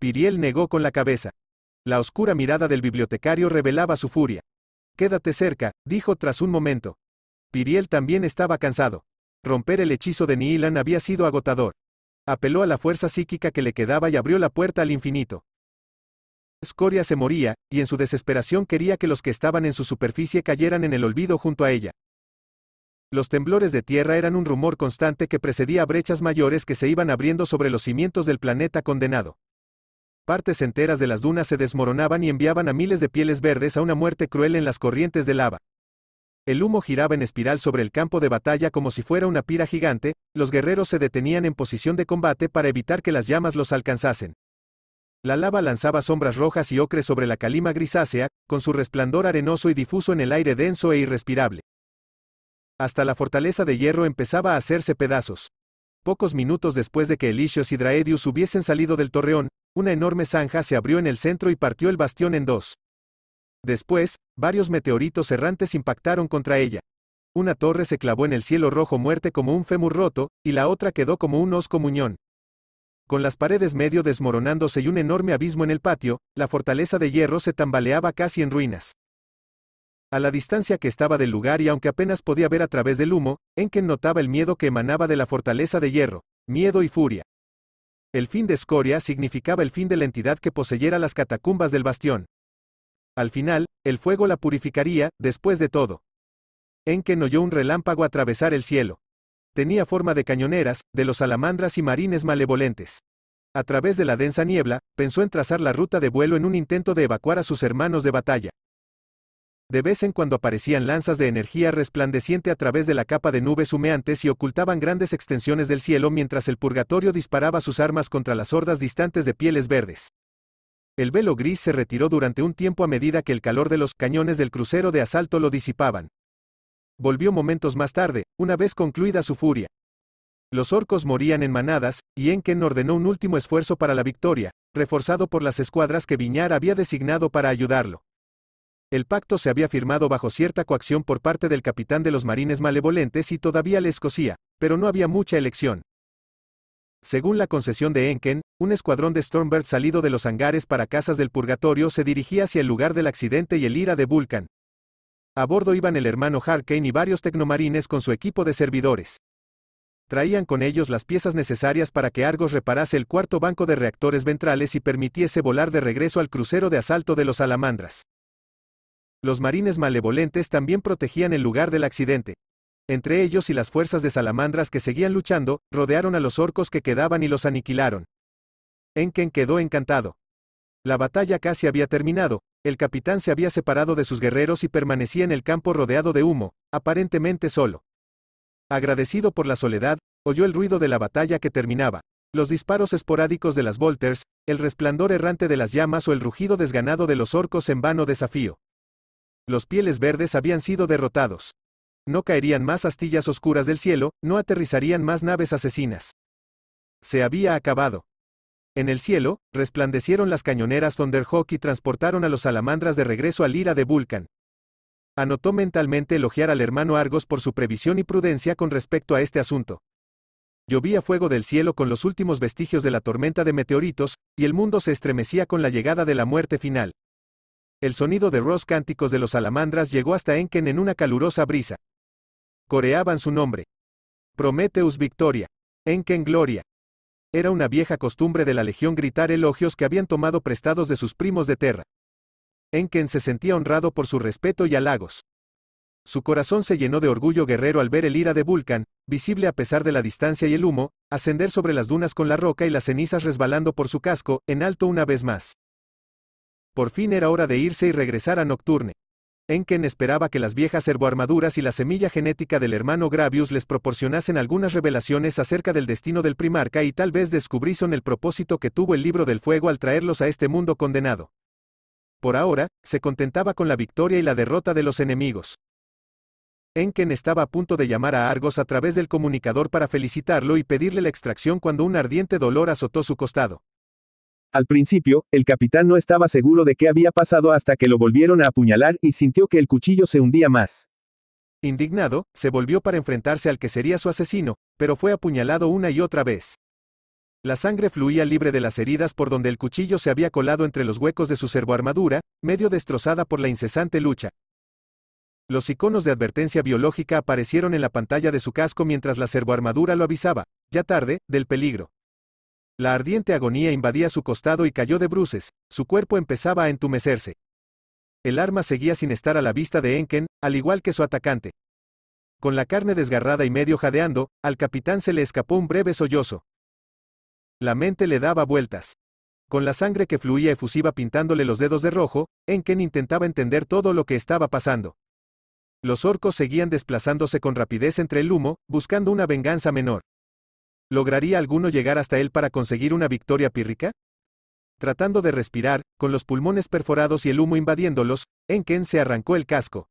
Piriel negó con la cabeza. La oscura mirada del bibliotecario revelaba su furia. Quédate cerca, dijo tras un momento. Piriel también estaba cansado. Romper el hechizo de Nihilan había sido agotador. Apeló a la fuerza psíquica que le quedaba y abrió la puerta al infinito. Scoria se moría, y en su desesperación quería que los que estaban en su superficie cayeran en el olvido junto a ella. Los temblores de tierra eran un rumor constante que precedía brechas mayores que se iban abriendo sobre los cimientos del planeta condenado. Partes enteras de las dunas se desmoronaban y enviaban a miles de pieles verdes a una muerte cruel en las corrientes de lava. El humo giraba en espiral sobre el campo de batalla como si fuera una pira gigante, los guerreros se detenían en posición de combate para evitar que las llamas los alcanzasen. La lava lanzaba sombras rojas y ocres sobre la calima grisácea, con su resplandor arenoso y difuso en el aire denso e irrespirable. Hasta la fortaleza de hierro empezaba a hacerse pedazos. Pocos minutos después de que Elicios y Draedius hubiesen salido del torreón, una enorme zanja se abrió en el centro y partió el bastión en dos. Después, varios meteoritos errantes impactaron contra ella. Una torre se clavó en el cielo rojo muerte como un fémur roto, y la otra quedó como un osco Con las paredes medio desmoronándose y un enorme abismo en el patio, la fortaleza de hierro se tambaleaba casi en ruinas. A la distancia que estaba del lugar y aunque apenas podía ver a través del humo, Enken notaba el miedo que emanaba de la fortaleza de hierro, miedo y furia. El fin de Escoria significaba el fin de la entidad que poseyera las catacumbas del bastión, al final, el fuego la purificaría, después de todo. En Enken oyó un relámpago atravesar el cielo. Tenía forma de cañoneras, de los salamandras y marines malevolentes. A través de la densa niebla, pensó en trazar la ruta de vuelo en un intento de evacuar a sus hermanos de batalla. De vez en cuando aparecían lanzas de energía resplandeciente a través de la capa de nubes humeantes y ocultaban grandes extensiones del cielo mientras el purgatorio disparaba sus armas contra las hordas distantes de pieles verdes. El velo gris se retiró durante un tiempo a medida que el calor de los cañones del crucero de asalto lo disipaban. Volvió momentos más tarde, una vez concluida su furia. Los orcos morían en manadas, y Enken ordenó un último esfuerzo para la victoria, reforzado por las escuadras que Viñar había designado para ayudarlo. El pacto se había firmado bajo cierta coacción por parte del capitán de los marines malevolentes y todavía le escocía, pero no había mucha elección. Según la concesión de Enken, un escuadrón de Stormbird salido de los hangares para casas del purgatorio se dirigía hacia el lugar del accidente y el ira de Vulcan. A bordo iban el hermano Harkane y varios tecnomarines con su equipo de servidores. Traían con ellos las piezas necesarias para que Argos reparase el cuarto banco de reactores ventrales y permitiese volar de regreso al crucero de asalto de los alamandras. Los marines malevolentes también protegían el lugar del accidente, entre ellos y las fuerzas de salamandras que seguían luchando, rodearon a los orcos que quedaban y los aniquilaron. Enken quedó encantado. La batalla casi había terminado, el capitán se había separado de sus guerreros y permanecía en el campo rodeado de humo, aparentemente solo. Agradecido por la soledad, oyó el ruido de la batalla que terminaba, los disparos esporádicos de las volters, el resplandor errante de las llamas o el rugido desganado de los orcos en vano desafío. Los pieles verdes habían sido derrotados. No caerían más astillas oscuras del cielo, no aterrizarían más naves asesinas. Se había acabado. En el cielo, resplandecieron las cañoneras Thunderhawk y transportaron a los salamandras de regreso al ira de Vulcan. Anotó mentalmente elogiar al hermano Argos por su previsión y prudencia con respecto a este asunto. Llovía fuego del cielo con los últimos vestigios de la tormenta de meteoritos, y el mundo se estremecía con la llegada de la muerte final. El sonido de Ross cánticos de los salamandras llegó hasta Enken en una calurosa brisa. Coreaban su nombre. prometeus Victoria. Enken Gloria. Era una vieja costumbre de la Legión gritar elogios que habían tomado prestados de sus primos de Terra. Enken se sentía honrado por su respeto y halagos. Su corazón se llenó de orgullo guerrero al ver el ira de Vulcan, visible a pesar de la distancia y el humo, ascender sobre las dunas con la roca y las cenizas resbalando por su casco, en alto una vez más. Por fin era hora de irse y regresar a Nocturne. Enken esperaba que las viejas herboarmaduras y la semilla genética del hermano Gravius les proporcionasen algunas revelaciones acerca del destino del primarca y tal vez descubrieron el propósito que tuvo el libro del fuego al traerlos a este mundo condenado. Por ahora, se contentaba con la victoria y la derrota de los enemigos. Enken estaba a punto de llamar a Argos a través del comunicador para felicitarlo y pedirle la extracción cuando un ardiente dolor azotó su costado. Al principio, el capitán no estaba seguro de qué había pasado hasta que lo volvieron a apuñalar y sintió que el cuchillo se hundía más. Indignado, se volvió para enfrentarse al que sería su asesino, pero fue apuñalado una y otra vez. La sangre fluía libre de las heridas por donde el cuchillo se había colado entre los huecos de su servoarmadura, medio destrozada por la incesante lucha. Los iconos de advertencia biológica aparecieron en la pantalla de su casco mientras la servoarmadura lo avisaba, ya tarde, del peligro. La ardiente agonía invadía su costado y cayó de bruces, su cuerpo empezaba a entumecerse. El arma seguía sin estar a la vista de Enken, al igual que su atacante. Con la carne desgarrada y medio jadeando, al capitán se le escapó un breve sollozo. La mente le daba vueltas. Con la sangre que fluía efusiva pintándole los dedos de rojo, Enken intentaba entender todo lo que estaba pasando. Los orcos seguían desplazándose con rapidez entre el humo, buscando una venganza menor. ¿Lograría alguno llegar hasta él para conseguir una victoria pírrica? Tratando de respirar, con los pulmones perforados y el humo invadiéndolos, Enken se arrancó el casco.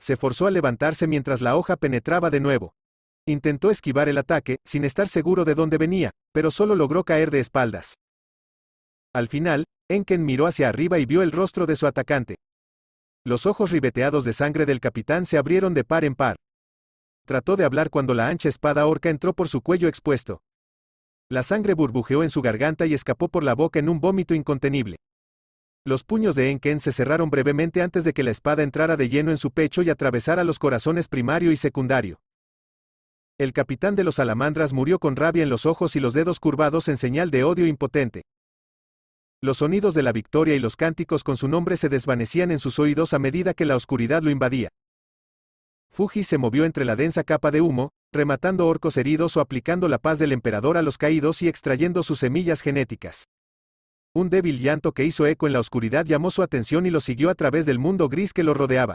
Se forzó a levantarse mientras la hoja penetraba de nuevo. Intentó esquivar el ataque, sin estar seguro de dónde venía, pero solo logró caer de espaldas. Al final, Enken miró hacia arriba y vio el rostro de su atacante. Los ojos ribeteados de sangre del capitán se abrieron de par en par. Trató de hablar cuando la ancha espada orca entró por su cuello expuesto. La sangre burbujeó en su garganta y escapó por la boca en un vómito incontenible. Los puños de Enken se cerraron brevemente antes de que la espada entrara de lleno en su pecho y atravesara los corazones primario y secundario. El capitán de los salamandras murió con rabia en los ojos y los dedos curvados en señal de odio impotente. Los sonidos de la victoria y los cánticos con su nombre se desvanecían en sus oídos a medida que la oscuridad lo invadía. Fuji se movió entre la densa capa de humo, rematando orcos heridos o aplicando la paz del emperador a los caídos y extrayendo sus semillas genéticas. Un débil llanto que hizo eco en la oscuridad llamó su atención y lo siguió a través del mundo gris que lo rodeaba.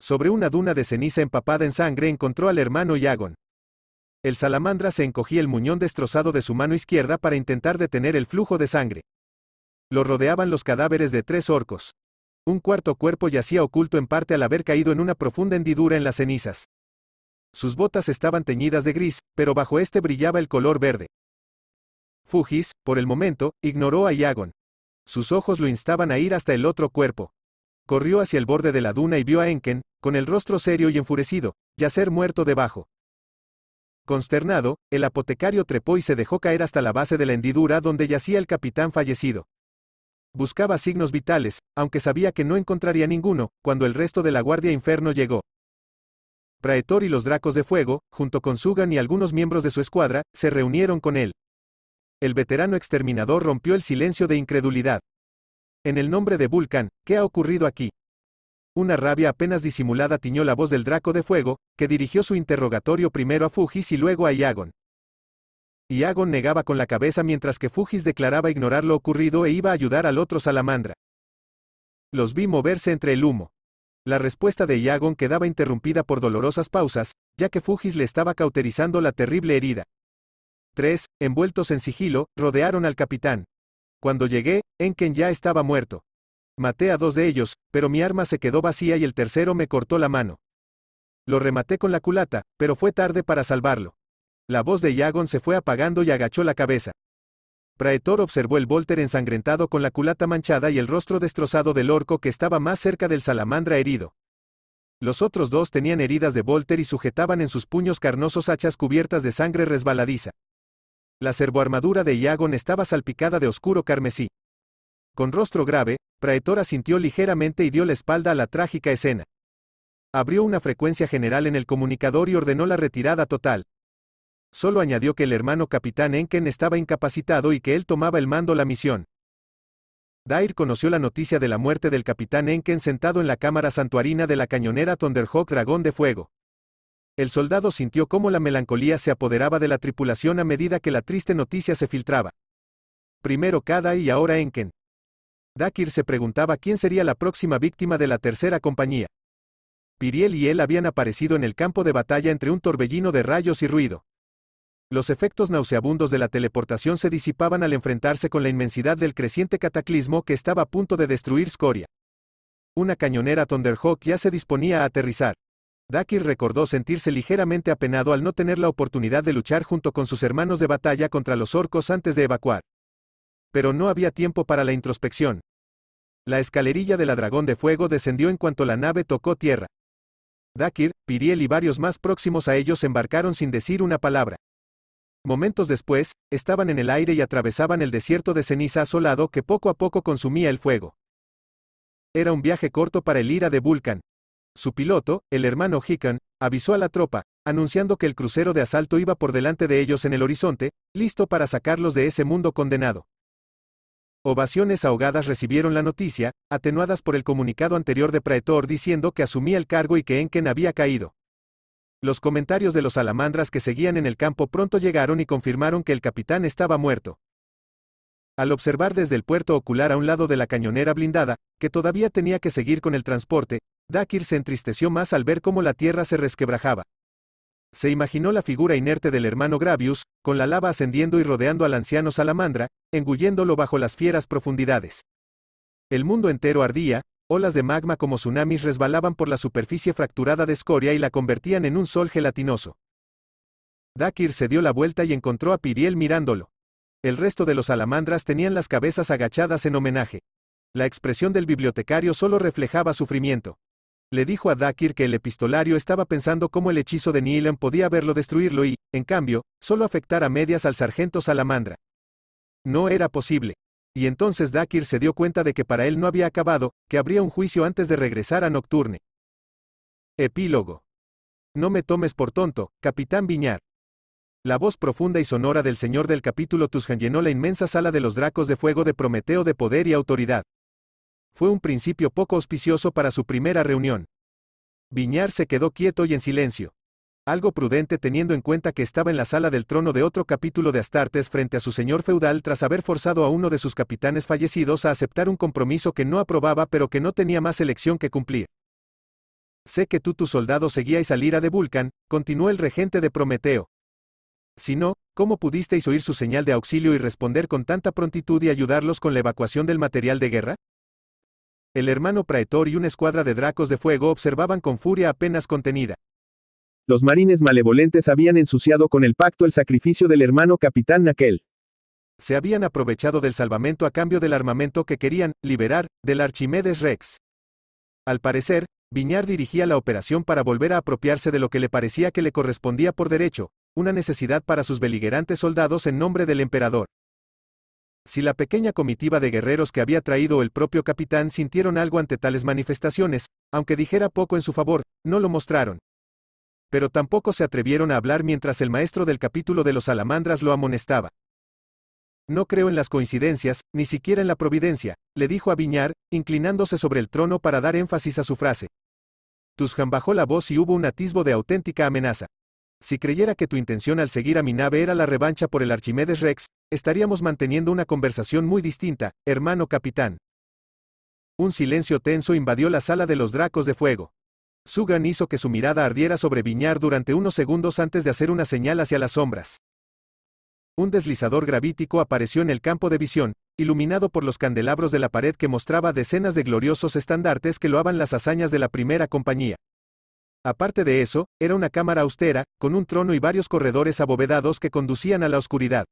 Sobre una duna de ceniza empapada en sangre encontró al hermano Yagon. El salamandra se encogía el muñón destrozado de su mano izquierda para intentar detener el flujo de sangre. Lo rodeaban los cadáveres de tres orcos. Un cuarto cuerpo yacía oculto en parte al haber caído en una profunda hendidura en las cenizas. Sus botas estaban teñidas de gris, pero bajo este brillaba el color verde. Fujis, por el momento, ignoró a Iagon. Sus ojos lo instaban a ir hasta el otro cuerpo. Corrió hacia el borde de la duna y vio a Enken, con el rostro serio y enfurecido, yacer muerto debajo. Consternado, el apotecario trepó y se dejó caer hasta la base de la hendidura donde yacía el capitán fallecido. Buscaba signos vitales, aunque sabía que no encontraría ninguno, cuando el resto de la Guardia Inferno llegó. Praetor y los Dracos de Fuego, junto con Sugan y algunos miembros de su escuadra, se reunieron con él. El veterano exterminador rompió el silencio de incredulidad. En el nombre de Vulcan, ¿qué ha ocurrido aquí? Una rabia apenas disimulada tiñó la voz del Draco de Fuego, que dirigió su interrogatorio primero a Fugis y luego a Iagon y negaba con la cabeza mientras que Fujis declaraba ignorar lo ocurrido e iba a ayudar al otro salamandra. Los vi moverse entre el humo. La respuesta de Iagon quedaba interrumpida por dolorosas pausas, ya que Fujis le estaba cauterizando la terrible herida. Tres, envueltos en sigilo, rodearon al capitán. Cuando llegué, Enken ya estaba muerto. Maté a dos de ellos, pero mi arma se quedó vacía y el tercero me cortó la mano. Lo rematé con la culata, pero fue tarde para salvarlo. La voz de Yagon se fue apagando y agachó la cabeza. Praetor observó el Volter ensangrentado con la culata manchada y el rostro destrozado del orco que estaba más cerca del salamandra herido. Los otros dos tenían heridas de Volter y sujetaban en sus puños carnosos hachas cubiertas de sangre resbaladiza. La servoarmadura de Iagon estaba salpicada de oscuro carmesí. Con rostro grave, Praetor asintió ligeramente y dio la espalda a la trágica escena. Abrió una frecuencia general en el comunicador y ordenó la retirada total. Solo añadió que el hermano capitán Enken estaba incapacitado y que él tomaba el mando la misión. Dair conoció la noticia de la muerte del capitán Enken sentado en la cámara santuarina de la cañonera Thunderhawk Dragón de Fuego. El soldado sintió cómo la melancolía se apoderaba de la tripulación a medida que la triste noticia se filtraba. Primero Kada y ahora Enken. Dakir se preguntaba quién sería la próxima víctima de la tercera compañía. Piriel y él habían aparecido en el campo de batalla entre un torbellino de rayos y ruido los efectos nauseabundos de la teleportación se disipaban al enfrentarse con la inmensidad del creciente cataclismo que estaba a punto de destruir Scoria. Una cañonera Thunderhawk ya se disponía a aterrizar. Dakir recordó sentirse ligeramente apenado al no tener la oportunidad de luchar junto con sus hermanos de batalla contra los orcos antes de evacuar. Pero no había tiempo para la introspección. La escalerilla de la Dragón de Fuego descendió en cuanto la nave tocó tierra. Dakir, Piriel y varios más próximos a ellos embarcaron sin decir una palabra. Momentos después, estaban en el aire y atravesaban el desierto de ceniza asolado que poco a poco consumía el fuego. Era un viaje corto para el Ira de Vulcan. Su piloto, el hermano Hickon, avisó a la tropa, anunciando que el crucero de asalto iba por delante de ellos en el horizonte, listo para sacarlos de ese mundo condenado. Ovaciones ahogadas recibieron la noticia, atenuadas por el comunicado anterior de Praetor diciendo que asumía el cargo y que Enken había caído. Los comentarios de los salamandras que seguían en el campo pronto llegaron y confirmaron que el capitán estaba muerto. Al observar desde el puerto ocular a un lado de la cañonera blindada, que todavía tenía que seguir con el transporte, Dakir se entristeció más al ver cómo la tierra se resquebrajaba. Se imaginó la figura inerte del hermano Gravius, con la lava ascendiendo y rodeando al anciano salamandra, engulléndolo bajo las fieras profundidades. El mundo entero ardía, olas de magma como tsunamis resbalaban por la superficie fracturada de escoria y la convertían en un sol gelatinoso. Dakir se dio la vuelta y encontró a Piriel mirándolo. El resto de los salamandras tenían las cabezas agachadas en homenaje. La expresión del bibliotecario solo reflejaba sufrimiento. Le dijo a Dakir que el epistolario estaba pensando cómo el hechizo de Nihilan podía verlo destruirlo y, en cambio, solo afectar a medias al sargento salamandra. No era posible y entonces Dakir se dio cuenta de que para él no había acabado, que habría un juicio antes de regresar a Nocturne. Epílogo. No me tomes por tonto, capitán Viñar. La voz profunda y sonora del señor del capítulo Tushan llenó la inmensa sala de los dracos de fuego de Prometeo de poder y autoridad. Fue un principio poco auspicioso para su primera reunión. Viñar se quedó quieto y en silencio algo prudente teniendo en cuenta que estaba en la sala del trono de otro capítulo de Astartes frente a su señor feudal tras haber forzado a uno de sus capitanes fallecidos a aceptar un compromiso que no aprobaba pero que no tenía más elección que cumplir. Sé que tú tus soldados seguíais al ira de Vulcan, continuó el regente de Prometeo. Si no, ¿cómo pudisteis oír su señal de auxilio y responder con tanta prontitud y ayudarlos con la evacuación del material de guerra? El hermano Praetor y una escuadra de dracos de fuego observaban con furia apenas contenida los marines malevolentes habían ensuciado con el pacto el sacrificio del hermano capitán Naquel. Se habían aprovechado del salvamento a cambio del armamento que querían liberar, del Archimedes Rex. Al parecer, Viñar dirigía la operación para volver a apropiarse de lo que le parecía que le correspondía por derecho, una necesidad para sus beligerantes soldados en nombre del emperador. Si la pequeña comitiva de guerreros que había traído el propio capitán sintieron algo ante tales manifestaciones, aunque dijera poco en su favor, no lo mostraron, pero tampoco se atrevieron a hablar mientras el maestro del capítulo de los salamandras lo amonestaba. No creo en las coincidencias, ni siquiera en la providencia, le dijo a Viñar, inclinándose sobre el trono para dar énfasis a su frase. tusjan bajó la voz y hubo un atisbo de auténtica amenaza. Si creyera que tu intención al seguir a mi nave era la revancha por el Archimedes Rex, estaríamos manteniendo una conversación muy distinta, hermano capitán. Un silencio tenso invadió la sala de los dracos de fuego. Sugan hizo que su mirada ardiera sobre Viñar durante unos segundos antes de hacer una señal hacia las sombras. Un deslizador gravítico apareció en el campo de visión, iluminado por los candelabros de la pared que mostraba decenas de gloriosos estandartes que loaban las hazañas de la primera compañía. Aparte de eso, era una cámara austera, con un trono y varios corredores abovedados que conducían a la oscuridad.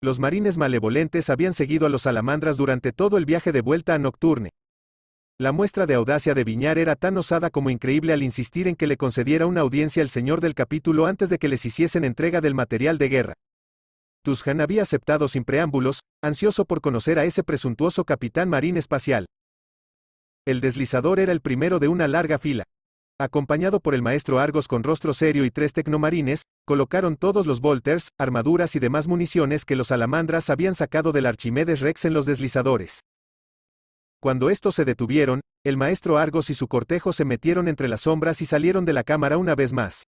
Los marines malevolentes habían seguido a los salamandras durante todo el viaje de vuelta a Nocturne. La muestra de audacia de Viñar era tan osada como increíble al insistir en que le concediera una audiencia el señor del capítulo antes de que les hiciesen entrega del material de guerra. Tushan había aceptado sin preámbulos, ansioso por conocer a ese presuntuoso capitán marín espacial. El deslizador era el primero de una larga fila. Acompañado por el maestro Argos con rostro serio y tres tecnomarines, colocaron todos los bolters, armaduras y demás municiones que los salamandras habían sacado del Archimedes Rex en los deslizadores. Cuando estos se detuvieron, el maestro Argos y su cortejo se metieron entre las sombras y salieron de la cámara una vez más.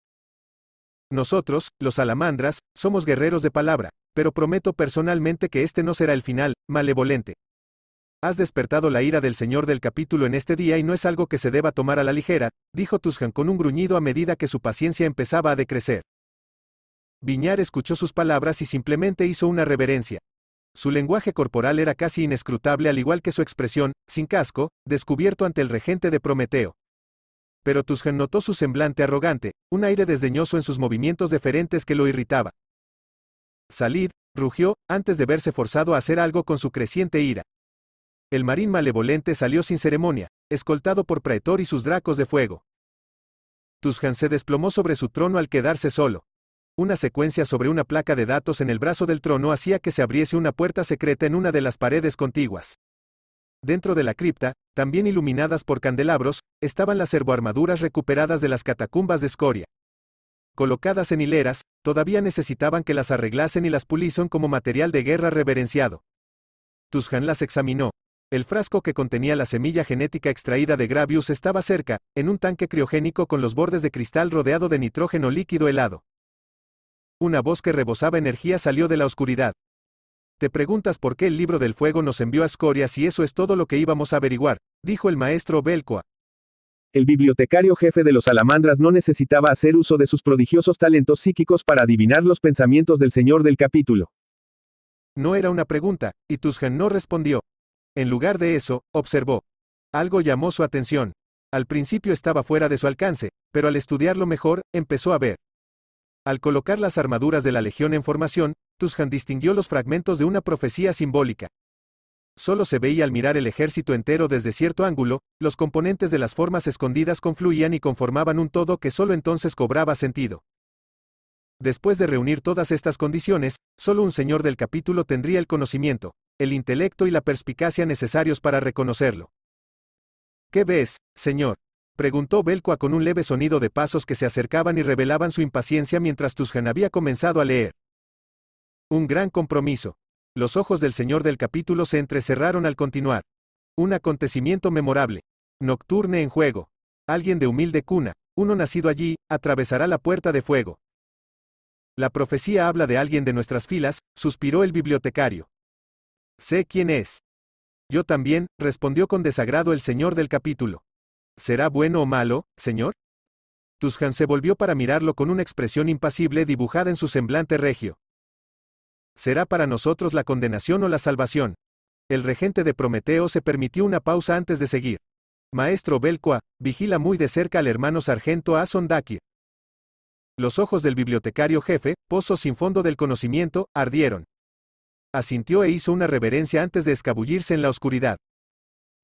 Nosotros, los salamandras, somos guerreros de palabra, pero prometo personalmente que este no será el final, malevolente. Has despertado la ira del señor del capítulo en este día y no es algo que se deba tomar a la ligera, dijo Tushan con un gruñido a medida que su paciencia empezaba a decrecer. Viñar escuchó sus palabras y simplemente hizo una reverencia. Su lenguaje corporal era casi inescrutable al igual que su expresión, sin casco, descubierto ante el regente de Prometeo. Pero Tusgen notó su semblante arrogante, un aire desdeñoso en sus movimientos deferentes que lo irritaba. Salid, rugió, antes de verse forzado a hacer algo con su creciente ira. El marín malevolente salió sin ceremonia, escoltado por Praetor y sus dracos de fuego. Tusjan se desplomó sobre su trono al quedarse solo. Una secuencia sobre una placa de datos en el brazo del trono hacía que se abriese una puerta secreta en una de las paredes contiguas. Dentro de la cripta, también iluminadas por candelabros, estaban las servoarmaduras recuperadas de las catacumbas de escoria. Colocadas en hileras, todavía necesitaban que las arreglasen y las pulizon como material de guerra reverenciado. Tushan las examinó. El frasco que contenía la semilla genética extraída de Gravius estaba cerca, en un tanque criogénico con los bordes de cristal rodeado de nitrógeno líquido helado una voz que rebosaba energía salió de la oscuridad. Te preguntas por qué el libro del fuego nos envió a Escoria si eso es todo lo que íbamos a averiguar, dijo el maestro Belcoa. El bibliotecario jefe de los salamandras no necesitaba hacer uso de sus prodigiosos talentos psíquicos para adivinar los pensamientos del señor del capítulo. No era una pregunta, y Tushan no respondió. En lugar de eso, observó. Algo llamó su atención. Al principio estaba fuera de su alcance, pero al estudiarlo mejor, empezó a ver. Al colocar las armaduras de la legión en formación, Tushan distinguió los fragmentos de una profecía simbólica. Solo se veía al mirar el ejército entero desde cierto ángulo, los componentes de las formas escondidas confluían y conformaban un todo que solo entonces cobraba sentido. Después de reunir todas estas condiciones, solo un señor del capítulo tendría el conocimiento, el intelecto y la perspicacia necesarios para reconocerlo. ¿Qué ves, señor? Preguntó Belcoa con un leve sonido de pasos que se acercaban y revelaban su impaciencia mientras Tushan había comenzado a leer. Un gran compromiso. Los ojos del señor del capítulo se entrecerraron al continuar. Un acontecimiento memorable. Nocturne en juego. Alguien de humilde cuna, uno nacido allí, atravesará la puerta de fuego. La profecía habla de alguien de nuestras filas, suspiró el bibliotecario. Sé quién es. Yo también, respondió con desagrado el señor del capítulo. ¿Será bueno o malo, señor? Tushan se volvió para mirarlo con una expresión impasible dibujada en su semblante regio. ¿Será para nosotros la condenación o la salvación? El regente de Prometeo se permitió una pausa antes de seguir. Maestro Belcoa, vigila muy de cerca al hermano sargento Asondaki. Los ojos del bibliotecario jefe, pozo sin fondo del conocimiento, ardieron. Asintió e hizo una reverencia antes de escabullirse en la oscuridad.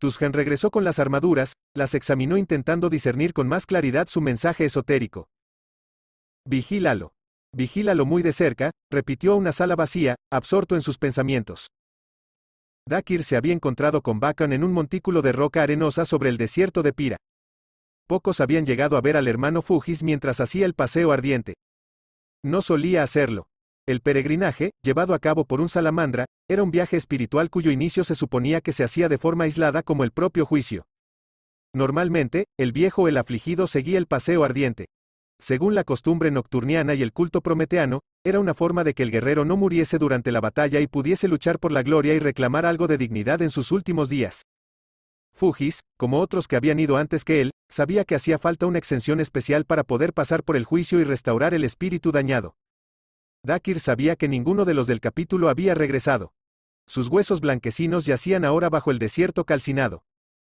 Tusgen regresó con las armaduras, las examinó intentando discernir con más claridad su mensaje esotérico. Vigílalo. Vigílalo muy de cerca, repitió a una sala vacía, absorto en sus pensamientos. Dakir se había encontrado con Bakan en un montículo de roca arenosa sobre el desierto de Pira. Pocos habían llegado a ver al hermano Fujis mientras hacía el paseo ardiente. No solía hacerlo. El peregrinaje, llevado a cabo por un salamandra, era un viaje espiritual cuyo inicio se suponía que se hacía de forma aislada como el propio juicio. Normalmente, el viejo el afligido seguía el paseo ardiente. Según la costumbre nocturniana y el culto prometeano, era una forma de que el guerrero no muriese durante la batalla y pudiese luchar por la gloria y reclamar algo de dignidad en sus últimos días. Fujis, como otros que habían ido antes que él, sabía que hacía falta una exención especial para poder pasar por el juicio y restaurar el espíritu dañado. Dakir sabía que ninguno de los del capítulo había regresado. Sus huesos blanquecinos yacían ahora bajo el desierto calcinado.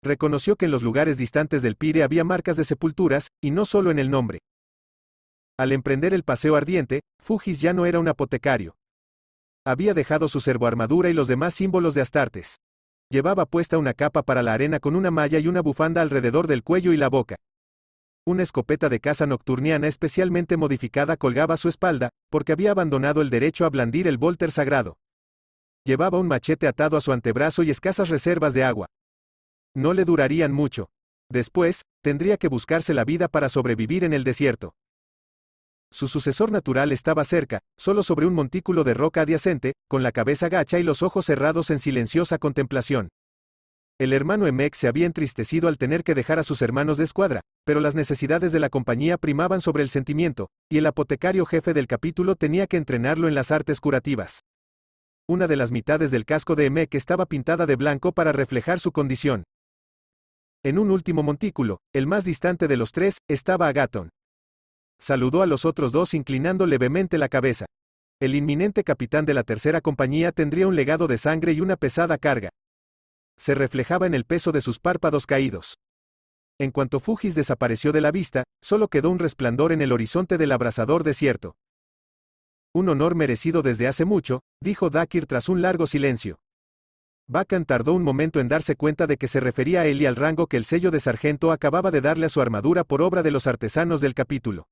Reconoció que en los lugares distantes del Pire había marcas de sepulturas, y no solo en el nombre. Al emprender el paseo ardiente, Fujis ya no era un apotecario. Había dejado su armadura y los demás símbolos de Astartes. Llevaba puesta una capa para la arena con una malla y una bufanda alrededor del cuello y la boca una escopeta de caza nocturniana especialmente modificada colgaba su espalda, porque había abandonado el derecho a blandir el volter sagrado. Llevaba un machete atado a su antebrazo y escasas reservas de agua. No le durarían mucho. Después, tendría que buscarse la vida para sobrevivir en el desierto. Su sucesor natural estaba cerca, solo sobre un montículo de roca adyacente, con la cabeza gacha y los ojos cerrados en silenciosa contemplación. El hermano Emek se había entristecido al tener que dejar a sus hermanos de escuadra, pero las necesidades de la compañía primaban sobre el sentimiento, y el apotecario jefe del capítulo tenía que entrenarlo en las artes curativas. Una de las mitades del casco de Emek estaba pintada de blanco para reflejar su condición. En un último montículo, el más distante de los tres, estaba Agaton. Saludó a los otros dos inclinando levemente la cabeza. El inminente capitán de la tercera compañía tendría un legado de sangre y una pesada carga, se reflejaba en el peso de sus párpados caídos. En cuanto Fujis desapareció de la vista, solo quedó un resplandor en el horizonte del abrasador desierto. Un honor merecido desde hace mucho, dijo Dakir tras un largo silencio. Bakan tardó un momento en darse cuenta de que se refería a él y al rango que el sello de sargento acababa de darle a su armadura por obra de los artesanos del capítulo.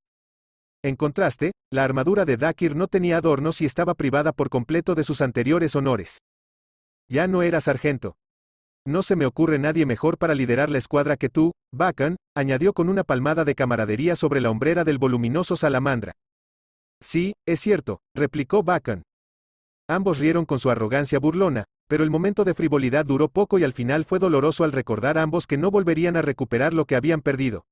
En contraste, la armadura de Dakir no tenía adornos y estaba privada por completo de sus anteriores honores. Ya no era sargento. No se me ocurre nadie mejor para liderar la escuadra que tú, Bacan, añadió con una palmada de camaradería sobre la hombrera del voluminoso salamandra. Sí, es cierto, replicó Bacan. Ambos rieron con su arrogancia burlona, pero el momento de frivolidad duró poco y al final fue doloroso al recordar a ambos que no volverían a recuperar lo que habían perdido.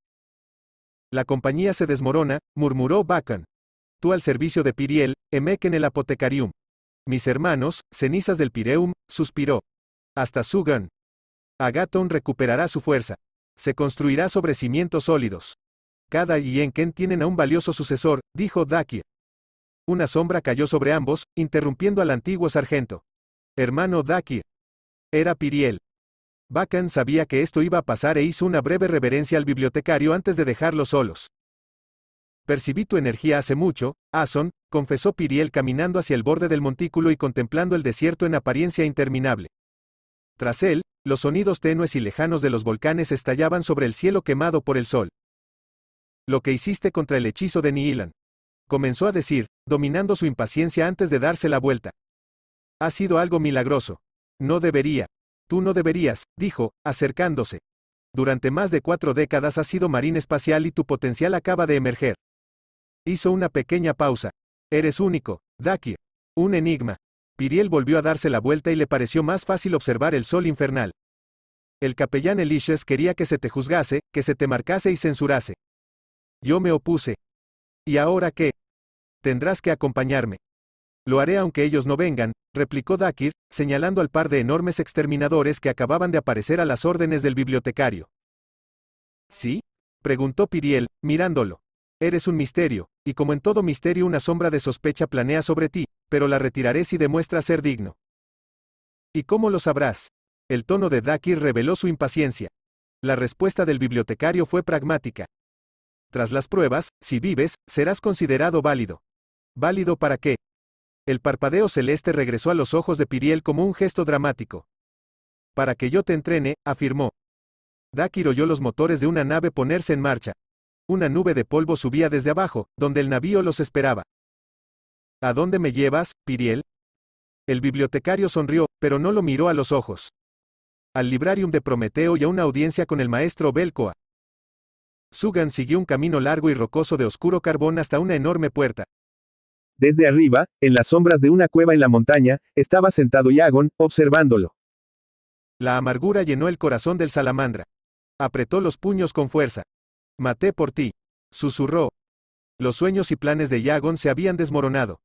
La compañía se desmorona, murmuró Bacan. Tú al servicio de Piriel, Emek en el apotecarium. Mis hermanos, cenizas del Pireum, suspiró. Hasta Sugan. Agaton recuperará su fuerza. Se construirá sobre cimientos sólidos. Cada y Enken tienen a un valioso sucesor, dijo Dakir. Una sombra cayó sobre ambos, interrumpiendo al antiguo sargento. Hermano Dakir. Era Piriel. Bakan sabía que esto iba a pasar e hizo una breve reverencia al bibliotecario antes de dejarlos solos. Percibí tu energía hace mucho, Ason, confesó Piriel caminando hacia el borde del montículo y contemplando el desierto en apariencia interminable. Tras él, los sonidos tenues y lejanos de los volcanes estallaban sobre el cielo quemado por el sol. Lo que hiciste contra el hechizo de Nihilan. Comenzó a decir, dominando su impaciencia antes de darse la vuelta. Ha sido algo milagroso. No debería. Tú no deberías, dijo, acercándose. Durante más de cuatro décadas has sido marín espacial y tu potencial acaba de emerger. Hizo una pequeña pausa. Eres único, Dakir. Un enigma. Piriel volvió a darse la vuelta y le pareció más fácil observar el sol infernal. El capellán Elishes quería que se te juzgase, que se te marcase y censurase. Yo me opuse. ¿Y ahora qué? Tendrás que acompañarme. Lo haré aunque ellos no vengan, replicó Dakir, señalando al par de enormes exterminadores que acababan de aparecer a las órdenes del bibliotecario. ¿Sí? preguntó Piriel, mirándolo. Eres un misterio, y como en todo misterio una sombra de sospecha planea sobre ti, pero la retiraré si demuestra ser digno. ¿Y cómo lo sabrás? El tono de Dakir reveló su impaciencia. La respuesta del bibliotecario fue pragmática. Tras las pruebas, si vives, serás considerado válido. ¿Válido para qué? El parpadeo celeste regresó a los ojos de Piriel como un gesto dramático. Para que yo te entrene, afirmó. Dakir oyó los motores de una nave ponerse en marcha. Una nube de polvo subía desde abajo, donde el navío los esperaba. ¿A dónde me llevas, Piriel? El bibliotecario sonrió, pero no lo miró a los ojos. Al librarium de Prometeo y a una audiencia con el maestro Belcoa. Sugan siguió un camino largo y rocoso de oscuro carbón hasta una enorme puerta. Desde arriba, en las sombras de una cueva en la montaña, estaba sentado Yagon, observándolo. La amargura llenó el corazón del salamandra. Apretó los puños con fuerza. Maté por ti. Susurró. Los sueños y planes de Yagon se habían desmoronado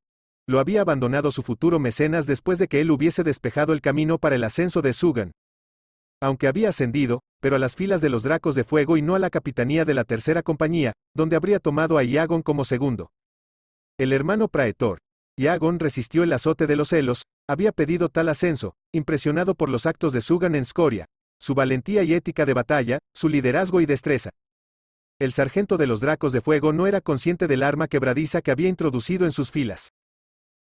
lo había abandonado su futuro mecenas después de que él hubiese despejado el camino para el ascenso de Sugan. Aunque había ascendido, pero a las filas de los Dracos de Fuego y no a la capitanía de la Tercera Compañía, donde habría tomado a Iagon como segundo. El hermano Praetor, Iagon resistió el azote de los celos, había pedido tal ascenso, impresionado por los actos de Sugan en Scoria, su valentía y ética de batalla, su liderazgo y destreza. El sargento de los Dracos de Fuego no era consciente del arma quebradiza que había introducido en sus filas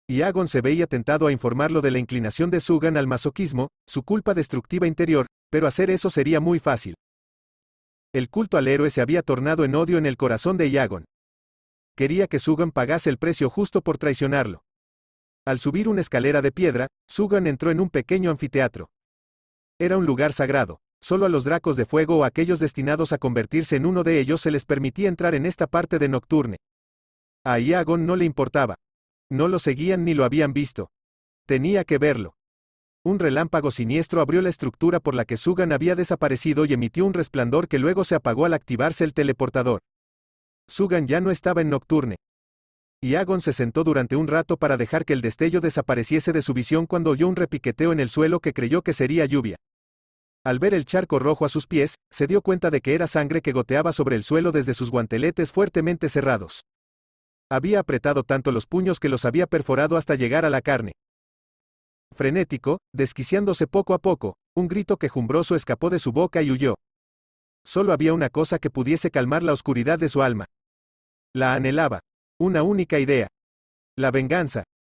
y se veía tentado a informarlo de la inclinación de Sugan al masoquismo, su culpa destructiva interior, pero hacer eso sería muy fácil. El culto al héroe se había tornado en odio en el corazón de Iagon. Quería que Sugan pagase el precio justo por traicionarlo. Al subir una escalera de piedra, Sugan entró en un pequeño anfiteatro. Era un lugar sagrado. Solo a los dracos de fuego o aquellos destinados a convertirse en uno de ellos se les permitía entrar en esta parte de Nocturne. A Iagon no le importaba. No lo seguían ni lo habían visto. Tenía que verlo. Un relámpago siniestro abrió la estructura por la que Sugan había desaparecido y emitió un resplandor que luego se apagó al activarse el teleportador. Sugan ya no estaba en Nocturne. Y Agon se sentó durante un rato para dejar que el destello desapareciese de su visión cuando oyó un repiqueteo en el suelo que creyó que sería lluvia. Al ver el charco rojo a sus pies, se dio cuenta de que era sangre que goteaba sobre el suelo desde sus guanteletes fuertemente cerrados. Había apretado tanto los puños que los había perforado hasta llegar a la carne. Frenético, desquiciándose poco a poco, un grito quejumbroso escapó de su boca y huyó. Solo había una cosa que pudiese calmar la oscuridad de su alma. La anhelaba. Una única idea. La venganza,